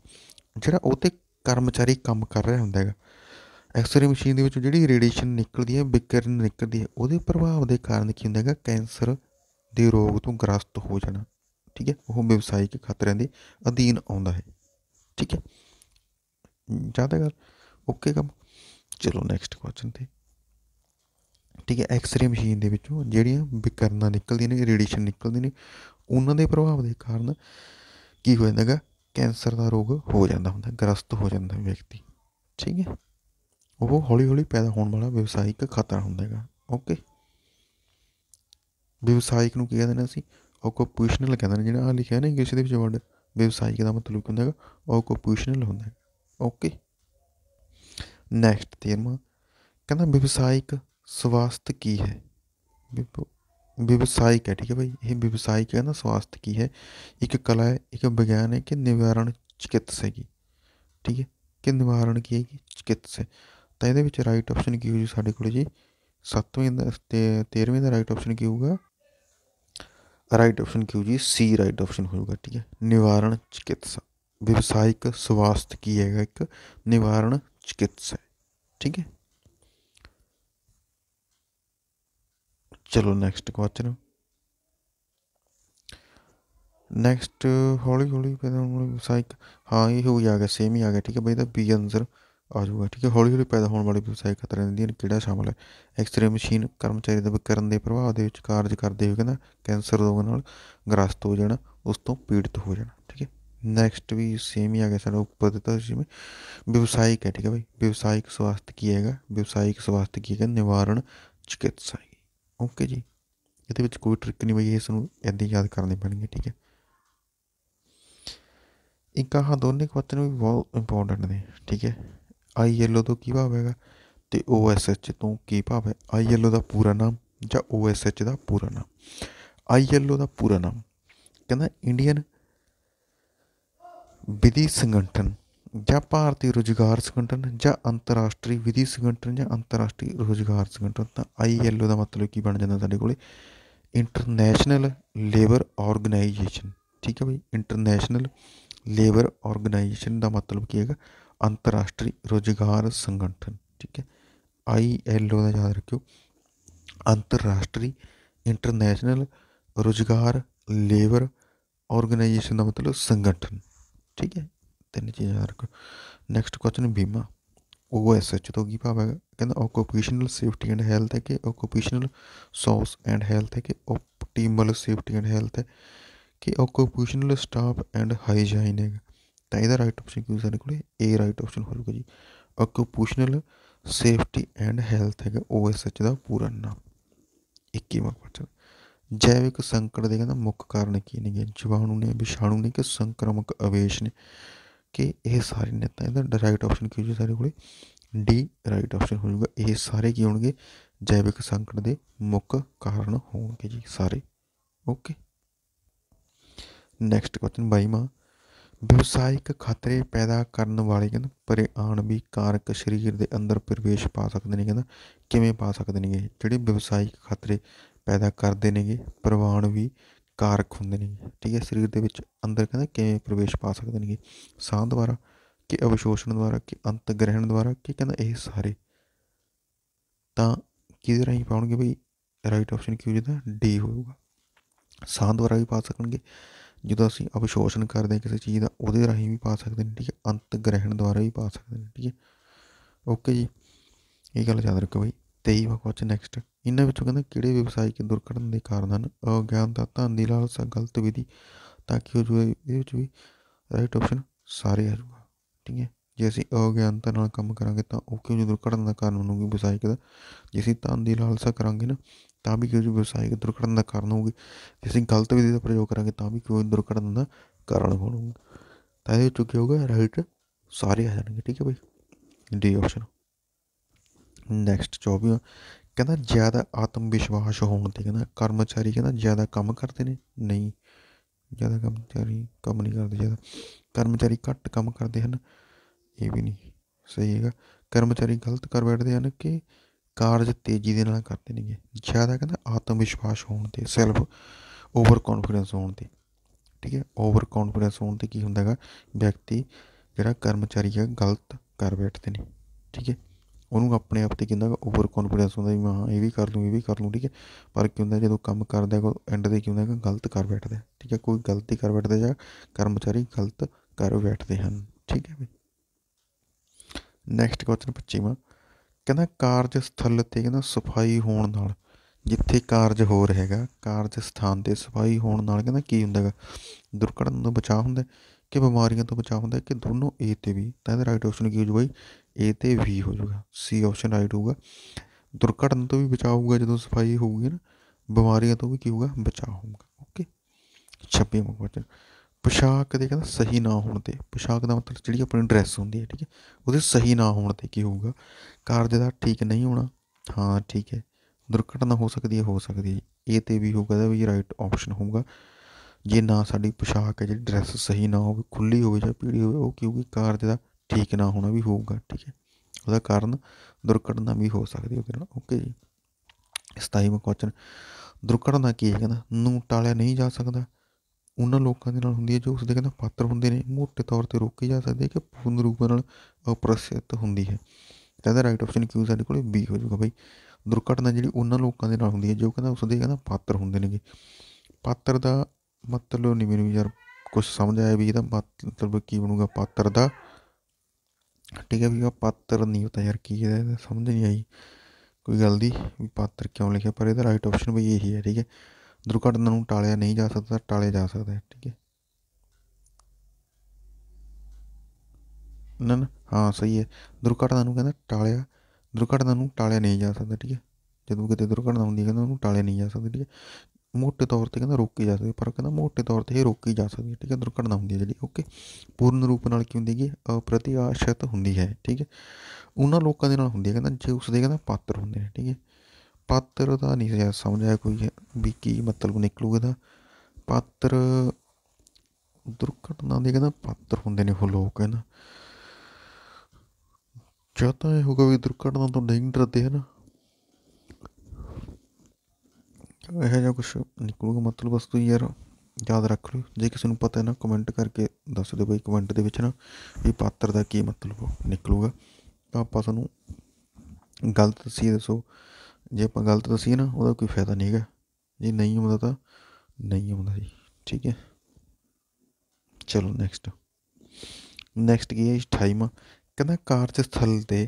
ਜਿਹੜਾ ਉਹਤੇ ਕਰਮਚਾਰੀ ਕੰਮ ਕਰ ਰਿਹਾ ਹੁੰਦਾ ਹੈਗਾ ਐਕਸ-ਰੇ ਮਸ਼ੀਨ ਦੇ ਵਿੱਚ ਜਿਹੜੀ ਰੇਡੀਏਸ਼ਨ ਨਿਕਲਦੀ ਹੈ ਵਿਕਿਰਨ ਨਿਕਲਦੀ ਹੈ ਉਹਦੇ ਪ੍ਰਭਾਵ ਦੇ ਕਾਰਨ ਕੀ ਹੁੰਦਾ ਹੈਗਾ ਕੈਂਸਰ ਦੇ ਰੋਗ ਤੋਂ ਗ੍ਰਸਤ ਹੋ ਜਾਣਾ ਠੀਕ ਹੈ ਉਹ ਵਿਵਸਾਇਕ ਖਤਰਿਆਂ ਦੇ ਅਧੀਨ ਆਉਂਦਾ ਹੈ ਠੀਕ ਹੈ ਜਿਆਦਾ ਗੱਲ ਓਕੇ ਕਮ ਚਲੋ ਨੈਕਸਟ ਕੁਐਸਚਨ ਤੇ ਠੀਕ ਹੈ ਐਕਸ-ਰੇ ਮਸ਼ੀਨ ਦੇ ਵਿੱਚੋਂ ਜਿਹੜੀਆਂ ਵਿਕਰਨਾਂ ਨਿਕਲਦੀਆਂ ਨੇ ਰੇਡੀਏਸ਼ਨ ਨਿਕਲਦੀ ਨੇ ਉਹਨਾਂ ਦੇ ਪ੍ਰਭਾਵ ਦੇ ਕਾਰਨ ਕੀ ਹੋ ਜਾਂਦਾਗਾ ਕੈਂਸਰ ਦਾ ਰੋਗ ਹੋ ਜਾਂਦਾ ਹੁੰਦਾ ਗ੍ਰਸਤ ਹੋ ਜਾਂਦਾ ਵਿਅਕਤੀ ਠੀਕ ਹੈ ਉਹ ਹੌਲੀ-ਹੌਲੀ ਪੈਦਾ ਹੋਣ ਵਾਲਾ ਵਿਵਸਾਇਕ ਖਤਰਾ ਹੁੰਦਾ ਹੈਗਾ ਓਕੇ ਵਿਵਸਾਇਕ ਨੂੰ ਕੀ ਕਹਿੰਦੇ ਨੇ ਅਸੀਂ ਓਕੂਪੇਸ਼ਨਲ ਕਹਿੰਦੇ ਨੇ ਜਿਹੜਾ ਆ ਲਿਖਿਆ ਨਾ ਇੰਗਲਿਸ਼ ਦੇ ਵਿੱਚ ਵਰਡ ਵਿਵਸਾਇਕ ਦਾ ਮਤਲਬ ਕੀ ਹੁੰਦਾ ਹੈਗਾ ਓਕੂਪੇਸ਼ਨਲ ਹੁੰਦਾ ਹੈ ਓਕੇ ਨੈਕਸਟ ਥੀਰਮਾ ਕਹਿੰਦਾ ਵਿਵਸਾਇਕ ਸਵਾਸਥ ਕੀ ਹੈ ਵਿਵਸਾਇਕ ਹੈ ਠੀਕ ਹੈ ਭਾਈ ਇਹ ਵਿਵਸਾਇਕ ਹੈ ਨਾ ਸਵਾਸਥ ਕੀ ਹੈ ਇੱਕ ਕਲਾ ਹੈ ਇੱਕ ਵਿਗਿਆਨ ਹੈ ਕਿ ਨਿਵਾਰਣ ਚਿਕਿਤਸਾ ਹੈਗੀ ਠੀਕ ਹੈ ਕਿ ਨਿਵਾਰਣ ਕੀ ਹੈ ਕਿ ਚਿਕਿਤਸਾ ਤਾਂ ਇਹਦੇ ਵਿੱਚ ਰਾਈਟ ਆਪਸ਼ਨ ਕੀ ਹੋ ਜੀ ਸਾਡੇ ਕੋਲ ਜੀ 7ਵੇਂ ਤੇ 13ਵੇਂ ਦਾ ਰਾਈਟ ਆਪਸ਼ਨ ਕੀ ਹੋਊਗਾ ਰਾਈਟ ਆਪਸ਼ਨ ਕੀ ਹੋ ਜੀ ਸੀ ਰਾਈਟ ਆਪਸ਼ਨ ਹੋਊਗਾ ਠੀਕ ਹੈ ਨਿਵਾਰਣ ਚਿਕਿਤਸਾ ਵਿਵਸਾਇਕ ਸਵਾਸਥ ਕੀ ਹੈਗਾ ਇੱਕ ਨਿਵਾਰਣ ਚਿਕਿਤਸਾ ਠੀਕ ਹੈ ਚਲੋ ਨੈਕਸਟ ਕੁਐਸਚਨ ਨੈਕਸਟ ਹੌਲੀ ਹੌਲੀ ਪੈਦਾ ਹੋਣ ਵਾਲੀ ਵਿਵਸਾਇਕ ਹਾਂ ਇਹ ਹੋ ਗਿਆ ਸੇਮ ਹੀ ਆ ਗਿਆ ਠੀਕ ਹੈ ਬਈ ਦਾ ਬੀ ਅਨਸਰ ਆ ਜਾਊਗਾ ਠੀਕ ਹੈ ਹੌਲੀ ਹੌਲੀ ਪੈਦਾ ਹੋਣ ਵਾਲੀ ਵਿਵਸਾਇਕ ਖਤਰੇ ਦੀਆਂ ਕਿਹੜਾ ਸ਼ਾਮਲ ਹੈ ਐਕਸਟ੍ਰੀਮ ਮਸ਼ੀਨ ਕਰਮਚਾਰੀ ਦੇ ਵਿਕਰਨ ਦੇ ਪ੍ਰਭਾਵ ਦੇ ਵਿੱਚ ਕਾਰਜ ਕਰਦੇ ਹੋਏ ਕਹਿੰਦਾ ਕੈਂਸਰ ਰੋਗ ਨਾਲ ਗ੍ਰਸਤ ਹੋ ਜਾਣਾ ਉਸ ਤੋਂ ਪੀੜਤ ਹੋ ਜਾਣਾ ਠੀਕ ਹੈ ਨੈਕਸਟ ਵੀ ਸੇਮ ਹੀ ਆ ਗਿਆ सारा ऊपर ਦਿੱਤਾ है में व्यवसायिक है ठीक है भाई व्यवसायिक स्वास्थ्य ਕੀ ਹੈਗਾ ਵਿਵਸਾਇਕ ਸਵਾਸਥ ਕੀ ਹੈਗਾ ਨਿਵਾਰਣ ਚਿਕਿਤਸਾਈ ਓਕੇ ਜੀ ਇਹਦੇ ਵਿੱਚ ਕੋਈ ਟ੍ਰਿਕ ਨਹੀਂ ਬਈ ਇਸ ਨੂੰ ਐਦਾਂ ਯਾਦ ਕਰਨੇ ਪੈਣਗੇ ਠੀਕ ਹੈ ਇੱਕ ਆਹ ਦੋਨੇ ਕੁਐਸਚਨ ਵੀ ਬਹੁਤ ਇੰਪੋਰਟੈਂਟ ਨੇ ਠੀਕ ਹੈ ਆਈ ਆਈਐਲਓ ਤੋਂ ਕੀ ਭਾਵ ਹੈਗਾ ਤੇ ਓ ਐਸ ਐਚ ਤੋਂ ਕੀ ਭਾਵ ਹੈ ਆਈ ਆਈਐਲਓ ਦਾ ਪੂਰਾ ਨਾਮ ਜਾਂ ਓ ਐਸ ਐਚ ਦਾ ਪੂਰਾ ਨਾਮ ਆਈ ਆਈਐਲਓ ਦਾ ਪੂਰਾ ਨਾਮ ਕਹਿੰਦਾ ਇੰਡੀਅਨ ਵਿਧੀ ਸੰਗਠਨ ਜਾਂ ਭਾਰਤੀ ਰੁਜ਼ਗਾਰ ਸੰਗਠਨ ਜਾਂ ਅੰਤਰਰਾਸ਼ਟਰੀ ਵਿਧੀ ਸੰਗਠਨ ਜਾਂ ਅੰਤਰਰਾਸ਼ਟਰੀ ਰੁਜ਼ਗਾਰ ਸੰਗਠਨ ਤਾਂ ਆਈ ਐਲ ਓ ਦਾ ਮਤਲਬ ਕੀ ਬਣ ਜਾਂਦਾ ਸਾਡੇ ਕੋਲੇ ਇੰਟਰਨੈਸ਼ਨਲ ਲੇਬਰ ਆਰਗੇਨਾਈਜੇਸ਼ਨ ਠੀਕ ਹੈ ਬਈ ਇੰਟਰਨੈਸ਼ਨਲ ਲੇਬਰ ਆਰਗੇਨਾਈਜੇਸ਼ਨ ਦਾ ਮਤਲਬ ਕੀ ਹੈਗਾ ਅੰਤਰਰਾਸ਼ਟਰੀ ਰੁਜ਼ਗਾਰ ਸੰਗਠਨ ਠੀਕ ਹੈ ਆਈ ਐਲ ਓ ਦਾ ਯਾਦ ਰੱਖਿਓ ਅੰਤਰਰਾਸ਼ਟਰੀ ਇੰਟਰਨੈਸ਼ਨਲ ਰੁਜ਼ਗਾਰ ਲੇਬਰ ਆਰਗੇਨਾਈਜੇਸ਼ਨ ਦਾ ਮਤਲਬ ਸੰਗਠਨ ਠੀਕ ਹੈ ਤਿੰਨ ਚੀਜ਼ਾਂ ਰੱਖ ਨੈਕਸਟ ਕੁਐਸਚਨ ਬੀਮਾ OSH ਤੋਂ ਕੀ ਭਾਵ ਹੈ ਕਹਿੰਦਾ ਆਕੂਪੇਸ਼ਨਲ ਸੇਫਟੀ ਐਂਡ ਹੈਲਥ ਹੈ ਕਿ ਆਕੂਪੇਸ਼ਨਲ ਸੌਸ ਐਂਡ ਹੈਲਥ ਹੈ ਕਿ ਆਪਟੀਮਲ ਸੇਫਟੀ ਐਂਡ ਹੈਲਥ ਹੈ ਕਿ ਆਕੂਪੇਸ਼ਨਲ ਸਟਾਫ ਐਂਡ ਹਾਈਜੀਨ ਹੈ ਤਾਂ ਇਹਦਾ ਰਾਈਟ ਆਪਸ਼ਨ ਕਿਉਂ ਸਾਡੇ ਕੋਲੇ ਏ ਰਾਈਟ ਆਪਸ਼ਨ ਹੋ ਜੀ ਆਕੂਪੇਸ਼ਨਲ ਸੇਫਟੀ ਐਂਡ ਹੈਲਥ ਹੈ ਕਿ OSH ਦਾ ਪੂਰਾ ਨਾਮ 21ਵਾਂ ਕੁਐਸਚਨ ਜੈਵਿਕ ਸੰਕਟ ਦੇ ਕਹਿੰਦਾ ਮੁੱਖ ਕਾਰਨ ਕੀ ਨੇਗੇ ਜੀਵਾਣੂ ਨੇ ਵਿਸ਼ਾਣੂ ਨੇ ਕਿ ਸੰਕਰਮਕ ਅਵੇਸ਼ ਨੇ ਕਿ ਇਹ ਸਾਰੇ ਨੇ ਤਾਂ ਇਹਦਾ ਡਾਇਰੈਕਟ ਆਪਸ਼ਨ ਕਿਉਂ ਜੀ ਸਾਰੇ ਕੋਲੇ ਡੀ ਰਾਈਟ ਆਪਸ਼ਨ ਹੋ ਜਾਊਗਾ ਇਹ ਸਾਰੇ ਕੀ ਹੋਣਗੇ ਜੈਵਿਕ ਸੰਕਟ ਦੇ ਮੁੱਖ ਕਾਰਨ ਹੋਣਗੇ ਜੀ ਸਾਰੇ ਓਕੇ ਨੈਕਸਟ ਕੁਐਸਚਨ 22ਵਾਂ ਵਿਵਸਾਇਕ ਖਤਰੇ ਪੈਦਾ ਕਰਨ ਵਾਲੇ ਕਹਿੰਦਾ ਪਰੇ ਆਣ ਵੀ ਕਾਰਕ ਸਰੀਰ ਦੇ ਅੰਦਰ ਪ੍ਰਵੇਸ਼ ਪਾ ਸਕਦੇ ਨੇ ਕਹਿੰਦਾ ਕਿਵੇਂ ਪਾ ਸਕਦੇ ਨੇ ਜਿਹੜੇ ਵਿਵਸਾਇਕ ਖਤਰੇ ਪੈਦਾ ਕਰਦੇ ਨੇਗੇ ਪ੍ਰਵਾਣ ਵੀ ਕਾਰਕ ਹੁੰਦੇ ਨੇ ਠੀਕ ਹੈ ਸਰੀਰ ਦੇ ਵਿੱਚ ਅੰਦਰ ਕਹਿੰਦਾ ਕਿਵੇਂ ਪ੍ਰਵੇਸ਼ ਪਾ ਸਕਦੇ ਨੇਗੇ ਸਾਹ ਦੁਆਰਾ ਕਿ ਅਵਸ਼ੋਸ਼ਣ ਦੁਆਰਾ ਕਿ ਅੰਤ ਗ੍ਰਹਿਣ ਦੁਆਰਾ ਕਿ ਕਹਿੰਦਾ ਇਹ ਸਾਰੇ ਤਾਂ ਕਿਹਦੇ ਰਾਹੀਂ ਪਾਉਣਗੇ ਬਈ ਰਾਈਟ ਆਪਸ਼ਨ ਕਿਉਂ ਜਿਹਦਾ ਡੀ ਹੋਊਗਾ ਸਾਹ ਦੁਆਰਾ ਵੀ ਪਾ ਸਕਣਗੇ ਜਦੋਂ ਅਸੀਂ ਅਵਸ਼ੋਸ਼ਣ ਕਰਦੇ ਹਾਂ ਕਿਸੇ ਚੀਜ਼ ਦਾ ਉਹਦੇ ਰਾਹੀਂ ਵੀ ਪਾ ਸਕਦੇ ਨੇ ਠੀਕ ਹੈ ਅੰਤ ਗ੍ਰਹਿਣ ਦੁਆਰਾ ਵੀ ਪਾ ਸਕਦੇ ਨੇ ਠੀਕ ਹੈ ਓਕੇ ਜੀ ਇਹ ਗੱਲ ਯਾਦ ਰੱਖੋ ਬਈ ਵਾ ਕੁਐਸਚਨ ਨੈਕਸਟ ਇਹਨਾਂ ਵਿੱਚੋਂ ਕਹਿੰਦਾ ਕਿਹੜੇ ਵਿਵਸਾਇਕ ਦੁਰਘਟਨ ਦੇ ਕਾਰਨ ਹਨ ਅਗਿਆਨਤਾ ਦਾ ਧਨ ਦੀ ਲਾਲਸਾ ਗਲਤ ਵਿਧੀ ਤਾਂ ਕਿ ਉਹ ਜੋ ਇਹਦੇ ਵਿੱਚ ਵੀ ਰਾਈਟ ਆਪਸ਼ਨ ਸਾਰੇ ਆ ਜੂਗਾ ਠੀਕ ਹੈ ਜੇ ਅਸੀਂ ਅਗਿਆਨਤਾ ਨਾਲ ਕੰਮ ਕਰਾਂਗੇ ਤਾਂ ਉਹ ਕਿਉਂ ਜੋ ਦੁਰਘਟਨ ਦਾ ਕਾਰਨ ਬਣੂਗੀ ਵਿਵਸਾਇਕ ਦਾ ਜੇ ਅਸੀਂ ਧਨ ਦੀ ਲਾਲਸਾ ਕਰਾਂਗੇ ਨਾ ਤਾਂ ਵੀ ਕਿਉਂ ਜੋ ਵਿਵਸਾਇਕ ਦੁਰਘਟਨ ਦਾ ਕਾਰਨ ਹੋਊਗੀ ਜੇ ਅਸੀਂ ਗਲਤ ਵਿਧੀ ਦਾ ਪ੍ਰਯੋਗ ਕਰਾਂਗੇ ਤਾਂ ਵੀ ਕਿਉਂ ਦੁਰਘਟਨ ਦਾ ਕਾਰਨ ਹੋਣਗੇ ਤਾਂ ਇਹ ਚੁੱਕਿਆ ਹੋਗਾ ਰਾਈਟ ਸਾਰੇ ਆ ਜਾਣਗੇ ਠੀਕ ਹੈ ਬਈ ਡੀ ਆਪਸ਼ਨ ਨੈਕਸਟ 24 ਕਹਿੰਦਾ ਜ਼ਿਆਦਾ ਆਤਮ ਵਿਸ਼ਵਾਸ ਹੋਣ ਤੇ ਕਹਿੰਦਾ ਕਰਮਚਾਰੀ ਕਹਿੰਦਾ ਜ਼ਿਆਦਾ ਕੰਮ ਕਰਦੇ ਨੇ ਨਹੀਂ ਜ਼ਿਆਦਾ ਕਰਮਚਾਰੀ ਕੰਮ ਨਹੀਂ ਕਰਦੇ ਜ਼ਿਆਦਾ ਕਰਮਚਾਰੀ ਘੱਟ ਕੰਮ ਕਰਦੇ ਹਨ ਇਹ ਵੀ ਨਹੀਂ ਸਹੀ ਹੈਗਾ ਕਰਮਚਾਰੀ ਗਲਤ ਕਰ ਬੈਠਦੇ ਹਨ ਕਿ ਕਾਰਜ ਤੇਜ਼ੀ ਦੇ ਨਾਲ ਕਰਦੇ ਨੇਗੇ ਜ਼ਿਆਦਾ ਕਹਿੰਦਾ ਆਤਮ ਵਿਸ਼ਵਾਸ ਹੋਣ ਤੇ ਸੈਲਫ ਓਵਰ ਕੌਨਫੀਡੈਂਸ ਹੋਣ ਤੇ ਠੀਕ ਹੈ ਓਵਰ ਕੌਨਫੀਡੈਂਸ ਹੋਣ ਤੇ ਕੀ ਹੁੰਦਾ ਹੈਗਾ ਵਿਅਕਤੀ ਜਿਹੜਾ ਕਰਮਚਾਰੀ ਹੈ ਗਲਤ ਕਰ ਬੈਠਦੇ ਨੇ ਠੀਕ ਹੈ ਉਹਨੂੰ ਆਪਣੇ ਆਪ ਤੇ ਕਹਿੰਦਾ ਓਵਰ ਕੌਨਫੀਡੈਂਸ ਹੁੰਦਾ ਵੀ ਮੈਂ ਹਾਂ ਇਹ ਵੀ ਕਰ ਲੂੰ ਇਹ ਵੀ ਕਰ ਲੂੰ ਠੀਕ ਹੈ ਪਰ ਕੀ ਹੁੰਦਾ ਜਦੋਂ ਕੰਮ ਕਰਦਾ ਹੈ ਕੋਈ ਐਂਡ ਤੇ ਕੀ ਹੁੰਦਾ ਕਿ ਗਲਤ ਕਰ ਬੈਠਦਾ ਠੀਕ ਹੈ ਕੋਈ ਗਲਤੀ ਕਰ ਬੈਠਦਾ ਜਾਂ ਕਰਮਚਾਰੀ ਗਲਤ ਕਰ ਬੈਠਦੇ ਹਨ ਠੀਕ ਹੈ ਬਈ ਨੈਕਸਟ ਕੁਐਸਚਨ 25ਵਾਂ ਕਹਿੰਦਾ ਕਾਰਜ ਸਥਲ ਤੇ ਕਹਿੰਦਾ ਸਫਾਈ ਹੋਣ ਨਾਲ ਜਿੱਥੇ ਕਾਰਜ ਹੋ ਰਿਹਾ ਹੈਗਾ ਕਾਰਜ ਸਥਾਨ ਤੇ ਸਫਾਈ ਹੋਣ ਨਾਲ ਕਹਿੰਦਾ ਕੀ ਹੁੰਦਾ ਹੈਗਾ ਦੁਰਘਟਨਾ ਤੋਂ ਬਚਾਅ ਹੁੰਦਾ ਕਿ ਬਿਮਾਰੀਆਂ ਤੋਂ ਬਚਾਅ ਹੁੰਦਾ ਕਿ ਦੋਨੋਂ A ਤੇ B ਤਾਂ ਇਹਦਾ ਰਾਈਟ ਆਪਸ਼ਨ ਕੀ ਹੋ ਜੂਗਾ A ਤੇ B ਹੋ ਜੂਗਾ C ਆਪਸ਼ਨ ਰਾਈਟ ਹੋਊਗਾ ਦੁਰਘਟਨਾ ਤੋਂ ਵੀ ਬਚਾਅ ਹੋਊਗਾ ਜਦੋਂ ਸਫਾਈ ਹੋਊਗੀ ਨਾ ਬਿਮਾਰੀਆਂ ਤੋਂ ਵੀ ਕੀ ਹੋਊਗਾ ਬਚਾਅ ਹੋਊਗਾ ਓਕੇ 26 ਕੁਐਸਚਨ ਪੋਸ਼ਾਕ ਦੇ ਕਹਿੰਦਾ ਸਹੀ ਨਾ ਹੋਣ ਤੇ ਪੋਸ਼ਾਕ ਦਾ ਮਤਲਬ ਜਿਹੜੀ ਆਪਣੀ ਡਰੈਸ ਹੁੰਦੀ ਹੈ ਠੀਕ ਹੈ ਉਹਦੇ ਸਹੀ ਨਾ ਹੋਣ ਤੇ ਕੀ ਹੋਊਗਾ ਕਾਰਜ ਦਾ ਠੀਕ ਨਹੀਂ ਹੋਣਾ ਹਾਂ ਠੀਕ ਹੈ ਦੁਰਘਟਨਾ ਹੋ ਸਕਦੀ ਹੈ ਹੋ ਸਕਦੀ ਹੈ ਇਹ ਤੇ ਵੀ ਹੋਊਗਾ ਤਾਂ ਵੀ ਰਾਈਟ ਆਪਸ਼ਨ ਹੋਊਗਾ ਜੇ ਨਾ ਸਾਡੀ ਪੋਸ਼ਾਕ ਹੈ ਜਿਹੜੀ ਡਰੈਸ ਸਹੀ ਨਾ ਹੋਵੇ ਖੁੱਲੀ ਹੋਵੇ ਜਾਂ ਪੀੜੀ ਹੋਵੇ ਉਹ ਕਿਉਂਕਿ ਕਾਰ ਦੇ ਦਾ ਠੀਕ ਨਾ ਹੋਣਾ ਵੀ ਹੋਊਗਾ ਠੀਕ ਹੈ ਉਹਦਾ ਕਾਰਨ ਦੁਰਘਟਨਾ ਵੀ ਹੋ ਸਕਦੀ ਹੈ ਉਹਦੇ ਨਾਲ ਓਕੇ ਜੀ 27ਵਾਂ ਕੁਐਸਚਨ ਦੁਰਘਟਨਾ ਕੀ ਹੈ ਕਹਿੰਦਾ ਨੂੰ ਟਾਲਿਆ ਨਹੀਂ ਜਾ ਸਕਦਾ ਉਹਨਾਂ ਲੋਕਾਂ ਦੇ ਨਾਲ ਹੁੰਦੀ ਹੈ ਜੋ ਉਸ ਦੇ ਕਹਿੰਦਾ ਪਾਤਰ ਹੁੰਦੇ ਨੇ ਮੋਟੇ ਤੌਰ ਤੇ ਰੋਕੀ ਜਾ ਸਕਦੀ ਹੈ ਕਿ ਪੂਰਨ ਰੂਪ ਨਾਲ ਅਪ੍ਰਸਿਤ ਹੁੰਦੀ ਹੈ ਕਹਿੰਦਾ ਰਾਈਟ ਆਪਸ਼ਨ ਕਿਉਂ ਸਾਡੇ ਕੋਲੇ ਬੀ ਹੋ ਜਾਊਗਾ ਬਈ ਦੁਰਘਟਨਾ ਜਿਹੜੀ ਉਹਨਾਂ ਲੋਕਾਂ ਦੇ ਨਾਲ ਹੁੰਦੀ ਹੈ ਜੋ ਕਹਿੰਦਾ ਉਸ ਦੇ ਕਹਿੰਦਾ ਪਾਤਰ ਹੁੰਦੇ ਨੇਗੇ ਪਾਤਰ ਦਾ ਮਤਲਬ ਨਹੀਂ ਮੈਨੂੰ ਯਾਰ ਕੁਝ ਸਮਝ ਆਇਆ ਵੀ ਇਹਦਾ ਮਤਲਬ ਕੀ ਬਣੂਗਾ ਪਾਤਰ ਦਾ ਠੀਕ ਹੈ ਵੀ ਉਹ ਪਾਤਰ ਨਹੀਂ ਹੁੰਦਾ ਯਾਰ ਕੀ ਇਹਦਾ ਸਮਝ ਨਹੀਂ ਆਈ ਕੋਈ ਗੱਲ ਦੀ ਵੀ ਪਾਤਰ ਕਿਉਂ ਲਿਖਿਆ ਪਰ ਇਹਦਾ ਰਾਈਟ ਆਪਸ਼ਨ ਵੀ ਇਹੀ ਹੈ ਠੀਕ ਹੈ ਦੁਰਘਟਨਾ ਨੂੰ ਟਾਲਿਆ ਨਹੀਂ ਜਾ ਸਕਦਾ ਟਾਲਿਆ ਜਾ ਸਕਦਾ ਹੈ ਠੀਕ ਹੈ ਨਾ ਨਾ ਹਾਂ ਸਹੀ ਹੈ ਦੁਰਘਟਨਾ ਨੂੰ ਕਹਿੰਦਾ ਟਾਲਿਆ ਦੁਰਘਟਨਾ ਨੂੰ ਟਾਲਿਆ ਨਹੀਂ ਜਾ ਸਕਦਾ ਠੀਕ ਹੈ ਜਦੋਂ ਕਿਤੇ ਦੁਰਘਟਨਾ ਹੁੰਦੀ ਹੈ ਕਹਿੰਦਾ ਉਹਨੂੰ ਟਾਲਿਆ ਨਹੀਂ ਜਾ ਸਕਦਾ ਠੀਕ ਹੈ ਮੋਟੇ ਤੌਰ ਤੇ ਕਹਿੰਦਾ ਰੋਕੀ ਜਾ ਸਕਦੀ ਪਰ ਕਹਿੰਦਾ ਮੋਟੇ ਤੌਰ ਤੇ ਹੀ ਰੋਕੀ ਜਾ ਸਕਦੀ ਠੀਕ ਹੈ ਦੁਰਘਟਨਾ ਹੁੰਦੀ ਹੈ ਜਿਹੜੀ ਓਕੇ ਪੂਰਨ ਰੂਪ ਨਾਲ ਕੀ ਹੁੰਦੀ ਹੈ ਪ੍ਰਤੀਆਸ਼ਤ ਹੁੰਦੀ ਹੈ ਠੀਕ ਹੈ ਉਹਨਾਂ ਲੋਕਾਂ ਦੇ ਨਾਲ ਹੁੰਦੀ ਹੈ ਕਹਿੰਦਾ ਜੇ ਉਸ ਦੇ ਕਹਿੰਦਾ ਪਾਤਰ ਹੁੰਦੇ ਨੇ ਠੀਕ ਹੈ ਪਾਤਰ ਦਾ ਨਹੀਂ ਸਮਝ ਆਇਆ ਕੋਈ ਵੀ ਕੀ ਮਤਲਬ ਨਿਕਲੂਗਾ ਦਾ ਪਾਤਰ ਦੁਰਘਟਨਾ ਦੇ ਕਹਿੰਦਾ ਪਾਤਰ ਹੁੰਦੇ ਨੇ ਉਹ ਲੋਕ ਹੈ ਨਾ ਜਾਂ ਤਾਂ ਇਹ ਹੋਗਾ ਵੀ ਦੁਰਘਟਨਾ ਤੋਂ ਨਹੀਂ ਡਰਦੇ ਹਨ ਇਹੋ ਜਿਹਾ ਕੁਝ ਨਿਕਲੂਗਾ ਮਤਲਬ ਬਸ ਤੁਸੀਂ ਯਾਰ ਯਾਦ ਰੱਖ ਲਓ ਜੇ ਕਿਸੇ ਨੂੰ ਪਤਾ ਹੈ ਨਾ ਕਮੈਂਟ ਕਰਕੇ ਦੱਸ ਦਿਓ ਬਈ ਕਮੈਂਟ ਦੇ ਵਿੱਚ ਨਾ ਵੀ ਪਾਤਰ ਦਾ ਕੀ ਮਤਲਬ ਨਿਕਲੂਗਾ ਤਾਂ ਆਪਾਂ ਤੁਹਾਨੂੰ ਗਲਤ ਦੱਸੀ ਦੱਸੋ ਜੇ ਆਪਾਂ ਗਲਤ ਦੱਸੀਏ ਨਾ ਉਹਦਾ ਕੋਈ ਫਾਇਦਾ ਨਹੀਂ ਹੈਗਾ ਜੇ ਨਹੀਂ ਹੁੰਦਾ ਤਾਂ ਨਹੀਂ ਹੁੰਦਾ ਜੀ ਠੀਕ ਹੈ ਚਲੋ ਨੈਕਸਟ ਨੈਕਸਟ ਕੀ ਹੈ ਟਾਈਮ ਕਹਿੰਦਾ ਕਾਰਜ ਸਥਲ ਤੇ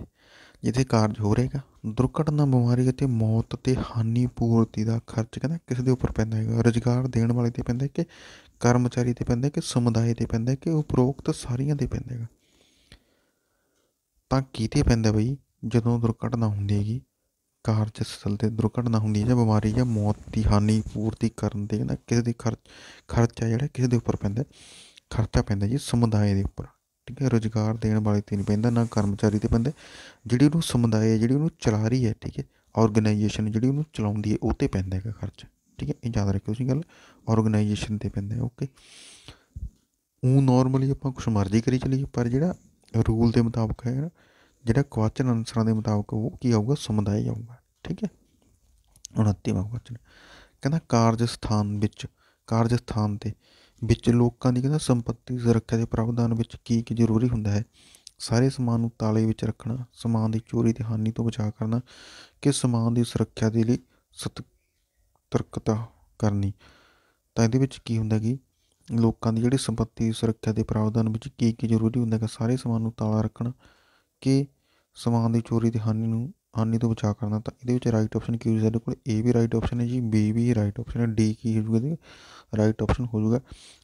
ਜਿੱਥੇ ਕਾਰਜ ਹੋ ਰਹੇਗਾ ਦੁਰਘਟਨਾ ਬਿਮਾਰੀ ਅਤੇ ਮੌਤ ਤੇ ਹਾਨੀ ਪੂਰਤੀ ਦਾ ਖਰਚ ਕਹਿੰਦਾ ਕਿਸ ਦੇ ਉੱਪਰ ਪੈਂਦਾ ਹੈਗਾ ਰੋਜ਼ਗਾਰ ਦੇਣ ਵਾਲੇ ਤੇ ਪੈਂਦਾ ਕਿ ਕਰਮਚਾਰੀ ਤੇ ਪੈਂਦਾ ਕਿ ਸਮੁਦਾਇ ਤੇ ਪੈਂਦਾ ਕਿ ਉਪਰੋਕਤ ਸਾਰੀਆਂ ਤੇ ਪੈਂਦਾ ਹੈਗਾ ਤਾਂ ਕੀ ਤੇ ਪੈਂਦਾ ਬਈ ਜਦੋਂ ਦੁਰਘਟਨਾ ਹੁੰਦੀ ਹੈਗੀ ਕਾਰ ਚ ਸਥਲ ਤੇ ਦੁਰਘਟਨਾ ਹੁੰਦੀ ਹੈ ਜਾਂ ਬਿਮਾਰੀ ਜਾਂ ਮੌਤ ਦੀ ਹਾਨੀ ਪੂਰਤੀ ਕਰਨ ਦੇ ਕਹਿੰਦਾ ਕਿਸ ਦੇ ਖਰਚ ਖਰਚਾ ਜਿਹੜਾ ਕਿਸੇ ਦੇ ਉੱਪਰ ਪੈਂਦਾ ਖਰਚਾ ਪੈਂਦਾ ਜੀ ਸਮੁਦਾਇ ਦੇ ਉੱਪਰ ਠੀਕ ਹੈ ਰੋਜ਼ਗਾਰ ਦੇਣ ਵਾਲੇ ਤੇ ਨਹੀਂ ਪੈਂਦਾ ਨਾ ਕਰਮਚਾਰੀ ਤੇ ਪੈਂਦਾ ਜਿਹੜੀ ਉਹਨੂੰ ਸਮੁਦਾਇ ਹੈ ਜਿਹੜੀ ਉਹਨੂੰ ਚਲਾ ਰਹੀ ਹੈ ਠੀਕ ਹੈ ਆਰਗੇਨਾਈਜੇਸ਼ਨ ਜਿਹੜੀ ਉਹਨੂੰ ਚਲਾਉਂਦੀ ਹੈ ਉਹ ਤੇ ਪੈਂਦਾ ਹੈਗਾ ਖਰਚ ਠੀਕ ਹੈ ਇਹ ਯਾਦ ਰੱਖਿਓ ਤੁਸੀਂ ਗੱਲ ਆਰਗੇਨਾਈਜੇਸ਼ਨ ਤੇ ਪੈਂਦਾ ਹੈ ਓਕੇ ਉਹ ਨਾਰਮਲੀ ਆਪਾਂ ਕੁਛ ਮਰਜ਼ੀ ਕਰੀ ਚਲੀਏ ਪਰ ਜਿਹੜਾ ਰੂਲ ਦੇ ਮੁਤਾਬਕ ਹੈ ਨਾ ਜਿਹੜਾ ਕੁਐਸਚਨ ਆਨਸਰਾਂ ਦੇ ਮੁਤਾਬਕ ਉਹ ਕੀ ਆਊਗਾ ਸਮੁਦਾਇ ਆਊਗਾ ਠੀਕ ਹੈ 29ਵਾਂ ਕੁਐਸਚਨ ਕਹਿੰਦਾ ਕਾਰਜ ਸਥਾਨ ਵਿੱਚ ਕਾਰਜ ਸਥਾਨ ਤੇ ਵਿੱਚ ਲੋਕਾਂ ਦੀ ਕਹਿੰਦਾ ਸੰਪਤੀ ਸੁਰੱਖਿਆ ਦੇ ਪ੍ਰਾਵਧਾਨ ਵਿੱਚ ਕੀ ਕੀ ਜ਼ਰੂਰੀ ਹੁੰਦਾ ਹੈ ਸਾਰੇ ਸਮਾਨ ਨੂੰ ਤਾਲੇ ਵਿੱਚ ਰੱਖਣਾ ਸਮਾਨ ਦੀ ਚੋਰੀ ਤੇ ਹਾਨੀ ਤੋਂ ਬਚਾਅ ਕਰਨਾ ਕਿ ਸਮਾਨ ਦੀ ਸੁਰੱਖਿਆ ਦੇ ਲਈ ਸਤਰਕਤਾ ਕਰਨੀ ਤਾਂ ਇਹਦੇ ਵਿੱਚ ਕੀ ਹੁੰਦਾ ਕਿ ਲੋਕਾਂ ਦੀ ਜਿਹੜੀ ਸੰਪਤੀ ਸੁਰੱਖਿਆ ਦੇ ਪ੍ਰਾਵਧਾਨ ਵਿੱਚ ਕੀ ਕੀ ਜ਼ਰੂਰੀ ਹੁੰਦਾ ਹੈ ਸਾਰੇ ਸਮਾਨ ਨੂੰ ਤਾਲਾ ਰੱਖਣਾ ਕਿ ਸਮਾਨ ਦੀ ਚੋਰੀ ਤੇ ਹਾਨੀ ਨੂੰ ਹਾਨੀ ਤੋਂ ਬਚਾ ਕਰਨਾ ਤਾਂ ਇਹਦੇ ਵਿੱਚ ਰਾਈਟ ਆਪਸ਼ਨ ਕੀ ਹੋ ਸਾਡੇ ਕੋਲ ਏ ਵੀ ਰਾਈਟ ਆਪਸ਼ਨ ਹੈ ਜੀ ਬੀ ਵੀ ਰਾਈਟ ਆਪਸ਼ਨ ਹੈ ਡੀ ਕੀ ਹੋ ਜੂਗਾ ਜੀ ਰਾਈਟ ਆਪਸ਼ਨ ਹੋ ਜੂਗਾ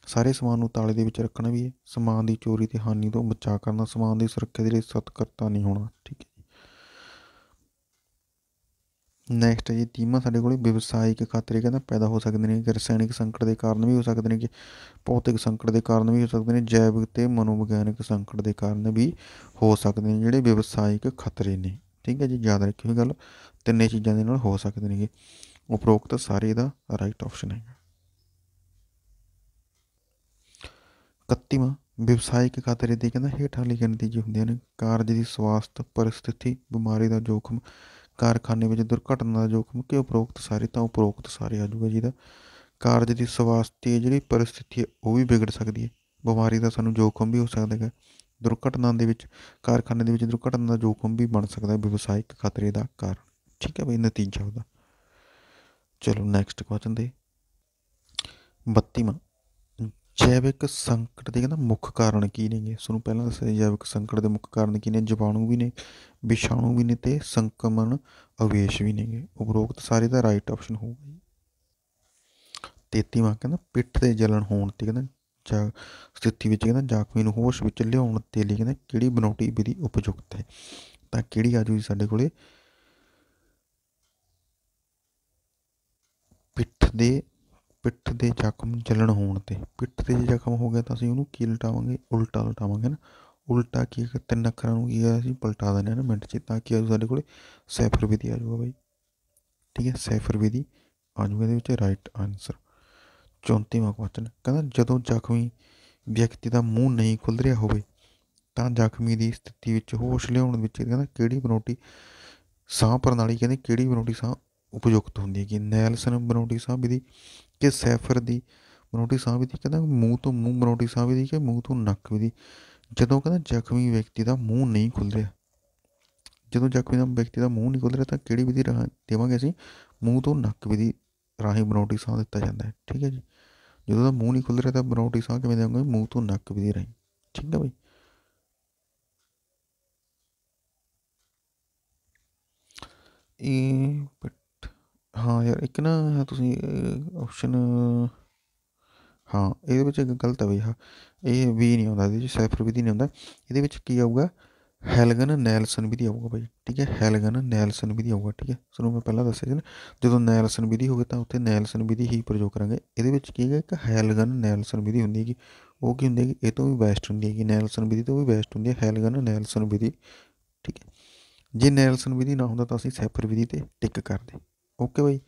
ਸਾਰੇ ਸਮਾਨ ਨੂੰ ਤਾਲੇ ਦੇ ਵਿੱਚ ਰੱਖਣਾ ਵੀ ਹੈ ਸਮਾਨ ਦੀ ਚੋਰੀ ਤੇ ਹਾਨੀ ਤੋਂ ਬਚਾ ਕਰਨਾ ਸਮਾਨ ਦੀ ਸੁਰੱਖਿਆ ਦੇ ਲਈ ਸਤਕਰਤਾ ਨਹੀਂ ਹੋਣਾ ਠੀਕ ਹੈ ਨੈਕਸਟ ਹੈ ਜੀ ਤੀਮਾ ਸਾਡੇ ਕੋਲੇ ਵਿਵਸਾਇਕ ਖਤਰੇ ਕਹਿੰਦਾ ਪੈਦਾ ਹੋ ਸਕਦੇ ਨੇ ਰਸਾਇਣਿਕ ਸੰਕਟ ਦੇ ਕਾਰਨ ਵੀ ਹੋ ਸਕਦੇ ਨੇ ਕਿ ਭੌਤਿਕ ਸੰਕਟ ਦੇ ਕਾਰਨ ਵੀ ਹੋ ਸਕਦੇ ਨੇ ਜੈਵਿਕ ਤੇ ਮਨੋਵਿਗਿਆਨਿਕ ਸੰਕਟ ਦੇ ਕਾਰਨ ਵੀ ਹੋ ਸਕਦੇ ਨੇ ਜਿਹੜੇ ਵਿਵਸਾਇਕ ਖਤਰੇ ਨੇ ਠੀਕ ਹੈ ਜੀ ਯਾਦ ਰੱਖਿਓ ਇਹ ਗੱਲ ਤਿੰਨੇ ਚੀਜ਼ਾਂ ਦੇ ਨਾਲ ਹੋ ਸਕਦੇ ਨੇਗੇ ਉਪਰੋਕਤ ਸਾਰੇ ਦਾ ਰਾਈਟ ਆਪਸ਼ਨ ਹੈਗਾ 31ਵਾਂ ਵਿਵਸਾਇਕ ਖਤਰੇ ਦੇ ਕਹਿੰਦਾ ਹੇਠਾਂ ਲਿਖੇ ਨਤੀਜੇ ਹੁੰਦੇ ਹਨ ਕਾਰਜ ਦੀ ਸਵਾਸਥ ਪਰਿਸਥਿਤੀ ਬਿਮਾਰੀ ਦਾ ਜੋਖਮ ਕਾਰਖਾਨੇ ਵਿੱਚ ਦੁਰਘਟਨਾ ਦਾ ਜੋਖਮ ਕਿ ਉਪਰੋਕਤ ਸਾਰੇ ਤਾਂ ਉਪਰੋਕਤ ਸਾਰੇ ਆ ਜੂਗਾ ਜੀ ਦਾ ਕਾਰਜ ਦੀ ਸਵਾਸਥੀ ਜਿਹੜੀ ਪਰਿਸਥਿਤੀ ਉਹ ਵੀ ਵਿਗੜ ਸਕਦੀ ਹੈ ਬਿਮਾਰੀ ਦਾ ਸਾਨੂੰ ਜੋਖਮ ਵੀ ਹੋ ਸਕਦਾ ਹੈ ਦੁਰਘਟਨਾ ਦੇ ਵਿੱਚ ਕਾਰਖਾਨੇ ਦੇ ਵਿੱਚ ਦੁਰਘਟਨਾ ਦਾ ਜੋਖਮ ਵੀ ਬਣ ਸਕਦਾ ਹੈ ਵਿਵਸਾਇਕ ਖਤਰੇ ਦਾ ਕਾਰਨ ਠੀਕ ਹੈ ਬਈ ਨਤੀਜਾ ਉਹਦਾ ਚਲੋ ਨੈਕਸਟ ਕੁਐਸਚਨ ਦੇ 32ਵਾਂ ਜੈਵਿਕ ਸੰਕਟ ਦੇ ਕਹਿੰਦਾ ਮੁੱਖ ਕਾਰਨ ਕੀ ਨੇਗੇ ਸਾਨੂੰ ਪਹਿਲਾਂ ਦੱਸਿਆ ਜੈਵਿਕ ਸੰਕਟ ਦੇ ਮੁੱਖ ਕਾਰਨ ਕੀ ਨੇ ਜੀਵਾਣੂ ਵੀ ਨੇ ਵਿਸ਼ਾਣੂ ਵੀ ਨੇ ਤੇ ਸੰਕਮਣ ਅਵੇਸ਼ ਵੀ ਨੇਗੇ ਉਪਰੋਕਤ ਸਾਰੇ ਦਾ ਰਾਈਟ ਆਪਸ਼ਨ ਹੋਊਗਾ 33ਵਾਂ ਕਹਿੰਦਾ ਪਿੱਠ ਦੇ ਜਲਨ ਹੋਣ ਤੇ ਕਹਿੰਦਾ ਜਾਂ ਸਥਿਤੀ ਵਿੱਚ ਕਹਿੰਦਾ ਜਾਖਮੀ ਨੂੰ ਹੋਸ਼ ਵਿੱਚ ਲਿਆਉਣ ਤੇ ਲਈ ਕਹਿੰਦਾ ਕਿਹੜੀ ਬਨੌਟੀ ਵਿਧੀ ਉਪਯੁਕਤ ਹੈ ਤਾਂ ਕਿਹੜੀ ਆਜੂ ਸਾਡੇ ਕੋਲੇ ਪਿੱਠ ਦੇ ਪਿੱਠ ਦੇ ਜ਼ਖਮ ਜਲਣ ਹੋਣ ਤੇ ਪਿੱਠ ਤੇ ਜ਼ਖਮ ਹੋ ਗਿਆ ਤਾਂ ਅਸੀਂ ਉਹਨੂੰ ਕੀ ਲਟਾਵਾਂਗੇ ਉਲਟਾ ਲਟਾਵਾਂਗੇ ਨਾ ਉਲਟਾ ਕੀ ਤਿੰਨ ਅੱਖਰਾਂ ਨੂੰ ਕੀ ਅਸੀਂ ਪਲਟਾ ਦਿੰਦੇ ਹਾਂ ਨਾ ਮਿੰਟ 'ਚ ਤਾਂ ਕਿ ਆਜੂ ਸਾਡੇ ਕੋਲੇ ਸੈਫਰ ਵਿਧੀ ਆ ਜਾਊਗਾ ਬਾਈ ਠੀਕ ਹੈ ਸੈਫਰ ਵਿਧੀ ਆ ਜਾਊਗਾ ਇਹਦੇ ਵਿੱਚ ਰਾਈਟ ਆਨਸਰ 34ਵਾਂ ਕੁਐਸਚਨ ਕਹਿੰਦਾ ਜਦੋਂ ਜ਼ਖਮੀ ਵਿਅਕਤੀ ਦਾ ਮੂੰਹ ਨਹੀਂ ਖੁੱਲ ਰਿਹਾ ਹੋਵੇ ਤਾਂ ਜ਼ਖਮੀ ਦੀ ਸਥਿਤੀ ਵਿੱਚ ਹੋਸ਼ ਲਿਆਉਣ ਵਿੱਚ ਕਹਿੰਦਾ ਕਿਹੜੀ ਬਨੌਟੀ ਸਾਹ ਪ੍ਰਣਾਲੀ ਕਹਿੰਦੇ ਕਿਹੜੀ ਬਨੌਟੀ ਸਾਹ ਉਪਯੁਕਤ ਹੁੰਦੀ ਹੈ ਕਿ ਨੈਲਸਨ ਬਨੌਟੀ ਸਾਹ ਵਿਧੀ ਕਿ ਸੈਫਰ ਦੀ ਬਨੌਟੀ ਸਾਹ ਵਿਧੀ ਕਹਿੰਦਾ ਮੂੰਹ ਤੋਂ ਮੂੰਹ ਬਨੌਟੀ ਸਾਹ ਵਿਧੀ ਕਿ ਮੂੰਹ ਤੋਂ ਨੱਕ ਵਿਧੀ ਜਦੋਂ ਕਹਿੰਦਾ ਜ਼ਖਮੀ ਵਿਅਕਤੀ ਦਾ ਮੂੰਹ ਨਹੀਂ ਖੁੱਲ ਰਿਹਾ ਜਦੋਂ ਜ਼ਖਮੀ ਦਾ ਵਿਅਕਤੀ ਦਾ ਮੂੰਹ ਨਹੀਂ ਖੁੱਲ ਰਿਹਾ ਤਾਂ ਕਿਹੜੀ ਵਿਧੀ ਰਹਾ ਦੇਵਾਂਗੇ ਅਸੀਂ ਮੂੰਹ ਤੋਂ ਨੱਕ ਵਿਧੀ ਰਾਹੀਂ ਬਨੌਟੀ ਸਾਹ ਦਿੱਤਾ ਜਾਂਦਾ ਹੈ ਠੀਕ ਹੈ ਜੀ ਜਦੋਂ ਦਾ ਮੂੰਹ ਨਹੀਂ ਖੁੱਲ ਰਿਹਾ ਤਾਂ ਬਨੌਟੀ ਸਾਹ ਕਿਵੇਂ ਦੇਵਾਂਗੇ ਮੂੰਹ ਤੋਂ ਨੱਕ ਵੀ ਦੇ ਰਹੀ ਠੀਕ ਹੈ ਬਈ ਇਹ ਬਟ ਹਾਂ ਯਾਰ ਇੱਕ ਨਾ ਤੁਸੀਂ ਆਪਸ਼ਨ ਹਾਂ ਇਹਦੇ ਵਿੱਚ ਇੱਕ ਗਲਤ ਹੈ ਬਈ ਹਾਂ ਇਹ ਵੀ ਨਹੀਂ ਆਉਂਦਾ ਇਹਦੇ ਵਿੱਚ ਸਿਫਰ ਵੀ ਨਹੀਂ ਆਉਂਦਾ ਇਹਦੇ ਵਿੱਚ ਕੀ ਆਊਗਾ ਹੈਲਗਨ ਨੈਲਸਨ ਵਿਧੀ ਆਊਗਾ ਭਾਈ ਠੀਕ ਹੈ ਹੈਲਗਨ ਨੈਲਸਨ ਵਿਧੀ ਆਊਗਾ ਠੀਕ ਹੈ ਨੂੰ ਮੈਂ ਪਹਿਲਾਂ ਦੱਸਿਆ ਸੀ ਜਦੋਂ ਨੈਲਸਨ ਵਿਧੀ ਹੋਵੇ ਤਾਂ ਉੱਥੇ ਨੈਲਸਨ ਵਿਧੀ ਹੀ ਪ੍ਰਯੋਗ ਕਰਾਂਗੇ ਇਹਦੇ ਵਿੱਚ ਕੀ ਹੈਗਾ ਇੱਕ ਹੈਲਗਨ ਨੈਲਸਨ ਵਿਧੀ ਹੁੰਦੀ ਹੈਗੀ ਉਹ ਕੀ ਹੁੰਦੀ ਹੈ ਇਹ ਤੋਂ ਵੀ ਬੈਸਟ ਹੁੰਦੀ ਹੈਗੀ ਨੈਲਸਨ ਵਿਧੀ ਤੋਂ ਵੀ ਬੈਸਟ ਹੁੰਦੀ ਹੈ ਹੈਲਗਨ ਨੈਲਸਨ ਵਿਧੀ ਠੀਕ ਹੈ ਜੇ ਨੈਲਸਨ ਵਿਧੀ ਨਾ ਹੁੰਦਾ ਤਾਂ ਅਸੀਂ ਸੈਪਰ ਵਿਧੀ ਤੇ ਟਿਕ ਕਰਦੇ ਓਕੇ ਭਾਈ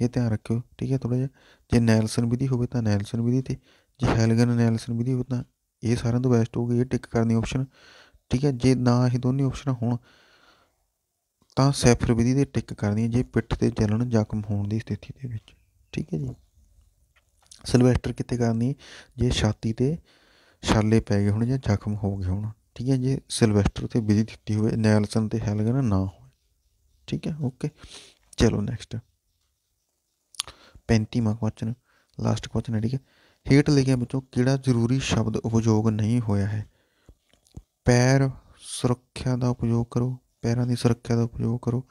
ਇਹ ਧਿਆਨ ਰੱਖਿਓ ਠੀਕ ਹੈ ਥੋੜਾ ਜਿਹਾ ਜੇ ਨੈਲਸਨ ਵਿਧੀ ਹੋਵੇ ਤਾਂ ਨੈਲਸਨ ਵਿਧੀ ਤੇ ਜੇ ਹੈਲਗਨ ਨੈਲਸਨ ਵਿਧੀ ਹੋਵੇ ਤਾਂ ਇਹ ਸਾਰਿਆਂ ਤੋਂ ਬੈਸਟ ਹੋਊਗੀ ਇਹ ਟਿਕ ਕਰਨ ਦੀ ਆਪਸ਼ਨ ਠੀਕ ਹੈ ਜੇ ਨਾ ਇਹ ਦੋਨੇ ਆਪਸ਼ਨ ਹੋਣ ਤਾਂ ਸੈਫਰ ਵਿਧੀ ਦੇ ਟਿਕ ਕਰਦੀ ਹੈ ਜੇ ਪਿੱਠ ਤੇ ਜਲਣ ਜ਼ਖਮ ਹੋਣ ਦੀ ਸਥਿਤੀ ਦੇ ਵਿੱਚ ਠੀਕ ਹੈ ਜੀ ਸਿਲਵੈਸਟਰ ਕਿਤੇ ਕਰਨੀ ਜੇ ਛਾਤੀ ਤੇ ਛਾਲੇ ਪੈ ਗਏ ਹੋਣ ਜਾਂ ਜ਼ਖਮ ਹੋ ਗਏ ਹੋਣ ਠੀਕ ਹੈ ਜੇ ਸਿਲਵੈਸਟਰ ਤੇ ਵਿਧੀ ਦਿੱਤੀ ਹੋਵੇ ਨੈਲਸਨ ਤੇ ਹੈਲਗਨ ਨਾ ਹੋਵੇ ਠੀਕ ਹੈ ਓਕੇ ਚਲੋ ਨੈਕਸਟ 35ਵਾਂ ਕੁਐਸਚਨ ਲਾਸਟ ਕੁਐਸਚਨ ਹੈ ਠੀਕ ਹੈ ਹੇਟ ਲਿਖਿਆ ਵਿੱਚੋਂ ਕਿਹੜਾ ਜ਼ਰੂਰੀ ਸ਼ਬਦ ਉਪਯੋਗ ਨਹੀਂ ਹੋਇਆ ਹੈ ਪੈਰ ਸੁਰੱਖਿਆ ਦਾ ਉਪਯੋਗ ਕਰੋ ਪੈਰਾਂ ਦੀ ਸੁਰੱਖਿਆ ਦਾ ਉਪਯੋਗ ਕਰੋ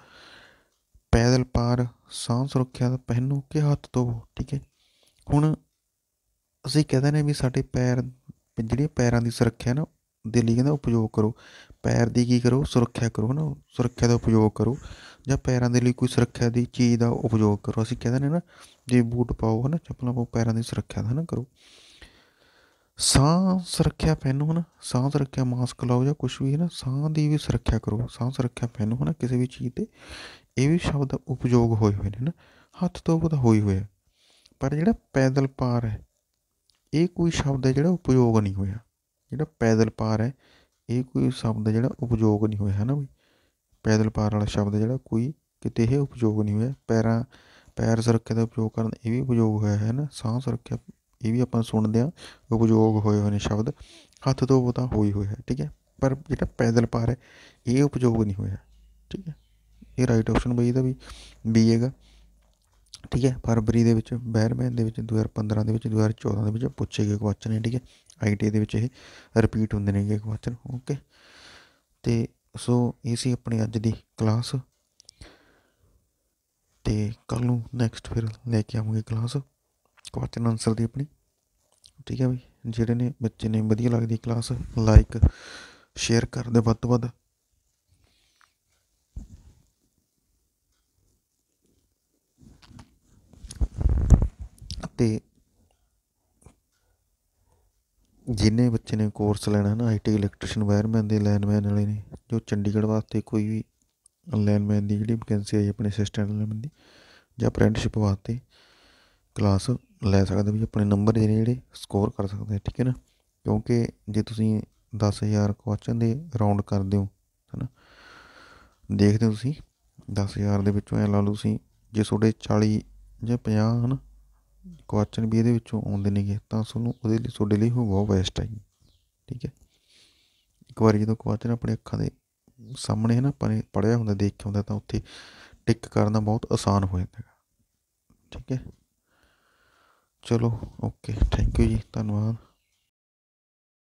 ਪੈਦਲ ਪਾਰ ਸਾਹ ਸੁਰੱਖਿਆ ਦਾ ਪਹਿਨੋ ਕਿ ਹੱਥ ਧੋਵੋ ਠੀਕ ਹੈ ਹੁਣ ਅਸੀਂ ਕਹਿੰਦੇ ਨੇ ਵੀ ਸਾਡੇ ਪੈਰ ਜਿਹੜੇ ਪੈਰਾਂ ਦੀ ਸੁਰੱਖਿਆ ਨਾ ਦੇ ਲਈ ਕਹਿੰਦਾ ਉਪਯੋਗ ਕਰੋ ਪੈਰ ਦੀ ਕੀ ਕਰੋ ਸੁਰੱਖਿਆ ਕਰੋ ਨਾ ਸੁਰੱਖਿਆ ਦਾ ਉਪਯੋਗ ਕਰੋ ਜਾਂ ਪੈਰਾਂ ਦੇ ਲਈ ਕੋਈ ਸੁਰੱਖਿਆ ਦੀ ਚੀਜ਼ ਦਾ ਉਪਯੋਗ ਕਰੋ ਅਸੀਂ ਕਹਿੰਦੇ ਨੇ ਨਾ ਜੇ ਬੂਟ ਪਾਓ ਹਨਾ ਚੱਪਲਾਂ ਪਾਓ ਪੈਰਾਂ ਦੀ ਸੁਰੱਖਿਆ ਦਾ ਹਨਾ ਕਰੋ ਸਾਹ ਸੁਰੱਖਿਆ ਪਹਿਨੋ ਹਨ ਸਾਹ ਸੁਰੱਖਿਆ ਮਾਸਕ ਲਾਓ ਜਾਂ ਕੁਝ ਵੀ ਹੈ ਨਾ ਸਾਹ ਦੀ ਵੀ ਸੁਰੱਖਿਆ ਕਰੋ ਸਾਹ ਸੁਰੱਖਿਆ ਪਹਿਨੋ ਹਨ ਕਿਸੇ ਵੀ ਚੀਜ਼ ਤੇ ਇਹ ਵੀ ਸ਼ਬਦ ਉਪਯੋਗ ਹੋਏ ਹੋਏ ਨੇ ਨਾ ਹੱਥ ਤੋਂ ਤਾਂ ਹੋਈ ਹੋਇਆ ਪਰ ਜਿਹੜਾ ਪੈਦਲ ਪਾਰ ਹੈ ਇਹ ਕੋਈ ਸ਼ਬਦ ਹੈ ਜਿਹੜਾ ਉਪਯੋਗ ਨਹੀਂ ਹੋਇਆ ਜਿਹੜਾ ਪੈਦਲ ਪਾਰ ਹੈ ਇਹ ਕੋਈ ਸ਼ਬਦ ਜਿਹੜਾ ਉਪਯੋਗ ਨਹੀਂ ਹੋਇਆ ਹੈ ਨਾ ਵੀ ਪੈਦਲ ਪਾਰ ਵਾਲਾ ਸ਼ਬਦ ਜਿਹੜਾ ਕੋਈ ਕਿਤੇ ਇਹ ਉਪਯੋਗ ਨਹੀਂ ਹੋਇਆ ਪੈਰਾਂ ਪੈਰ ਸੁਰੱਖਿਆ ਦਾ ਉਪਯੋਗ ਕਰਨ ਇਹ ਵੀ ਉਪਯੋਗ ਹੋਇਆ ਹੈ ਨਾ ਸਾਹ ਸੁਰੱਖਿਆ ਇਹ ਵੀ ਆਪਾਂ ਸੁਣਦੇ ਆ ਉਪਯੋਗ ਹੋਏ ਹੋਏ ਨੇ ਸ਼ਬਦ ਹੱਥ ਉਹ ਤਾਂ ਹੋਈ ਹੋਇਆ ਠੀਕ ਹੈ ਪਰ ਜਿਹੜਾ ਪੈਦਲ ਪਾਰ ਹੈ ਇਹ ਉਪਯੋਗ ਨਹੀਂ ਹੋਇਆ ਠੀਕ ਹੈ ਇਹ ਰਾਈਟ ਆਪਸ਼ਨ ਬਈ ਦਾ ਵੀ ਬੀ ਹੈਗਾ ਠੀਕ ਹੈ ਫਰਵਰੀ ਦੇ ਵਿੱਚ ਬਹਿਰਮੈਨ ਦੇ ਵਿੱਚ 2015 ਦੇ ਵਿੱਚ 2014 ਦੇ ਵਿੱਚ ਪੁੱਛੇ ਗਏ ਕੁਐਸਚਨ ਹੈ ਠੀਕ ਹੈ ਆਈਟੀ ਦੇ ਵਿੱਚ ਇਹ ਰਿਪੀਟ ਹੁੰਦੇ ਨੇਗੇ ਕੁਐਸਚਨ ਓਕੇ ਤੇ ਸੋ ਇਹ ਸੀ ਆਪਣੀ ਅੱਜ ਦੀ ਕਲਾਸ ਤੇ ਕੱਲ ਨੂੰ ਨੈਕਸਟ ਫਿਰ ਲੈ ਕੇ ਆਵਾਂਗੇ ਕਲਾਸ ਕੁਐਸਚਨ ਆਨਸਰ ਦੀ ਆਪਣੀ ਠੀਕ ਹੈ ਬਈ ਜਿਹੜੇ ਨੇ ਬੱਚੇ ਨੇ ਵਧੀਆ ਲੱਗਦੀ ਕਲਾਸ ਲਾਈਕ ਸ਼ੇਅਰ ਕਰ ਦੇ ਵੱਧ ਤੋਂ ਵੱਧ ਤੇ ਜਿੰਨੇ ਬੱਚੇ ਨੇ ਕੋਰਸ ਲੈਣਾ ਹੈ ਨਾ ਆਈਟੀ ਇਲੈਕਟ੍ਰੀਸ਼ੀਅਨ ਵਾਇਰਮੈਨ ਦੇ ਲੈਨਮੈਨ ਵਾਲੇ ਨੇ ਜੋ ਚੰਡੀਗੜ੍ਹ ਵਾਸਤੇ ਕੋਈ ਵੀ ਲੈਨਮੈਨ ਦੀ ਜਿਹੜੀ ਵੈਕੈਂਸੀ ਆਈ ਆਪਣੇ ਅਸਿਸਟੈਂਟ ਲੈਨਮੈਨ ਦੀ ਜਾਂ ਅਪ੍ਰੈਂਟਿਸਸ਼ਿਪ ਵਾਸਤੇ ਕਲਾਸ ਲੈ ਸਕਦੇ ਵੀ ਆਪਣੇ ਨੰਬਰ ਜਿਹੜੇ ਜਿਹੜੇ ਸਕੋਰ ਕਰ ਸਕਦੇ ਆ ਠੀਕ ਹੈ ਨਾ ਕਿਉਂਕਿ ਜੇ ਤੁਸੀਂ 10000 ਕੁਐਸਚਨ ਦੇ ਰਾਉਂਡ ਕਰਦੇ ਹੋ ਹੈਨਾ ਦੇਖਦੇ ਹੋ ਤੁਸੀਂ 10000 ਦੇ ਵਿੱਚੋਂ ਐ ਲਾ ਲਓ ਤੁਸੀਂ ਜੇ ਤੁਹਾਡੇ 40 ਜਾਂ 50 ਹਨ ਕੁਐਸਚਨ ਵੀ ਇਹਦੇ ਵਿੱਚੋਂ ਆਉਂਦੇ ਨੇਗੇ ਤਾਂ ਤੁਹਾਨੂੰ ਉਹਦੇ ਲਈ ਤੁਹਾਡੇ ਲਈ ਬਹੁਤ ਵੈਸਟ ਹੈ ਠੀਕ ਹੈ ਇੱਕ ਵਾਰੀ ਜਦੋਂ ਕੁਐਸਚਨ ਆਪਣੇ ਅੱਖਾਂ ਦੇ ਸਾਹਮਣੇ ਹੈ ਨਾ ਪੜਿਆ ਹੁੰਦਾ ਦੇਖ ਕੇ ਹੁੰਦਾ ਤਾਂ ਉੱਥੇ ਟਿਕ ਕਰਨਾ ਬਹੁਤ ਆਸਾਨ ਹੋ ਜਾਂਦਾ ਹੈ ਠੀਕ ਹੈ ਚਲੋ ਓਕੇ ਥੈਂਕ ਯੂ ਜੀ ਧੰਨਵਾਦ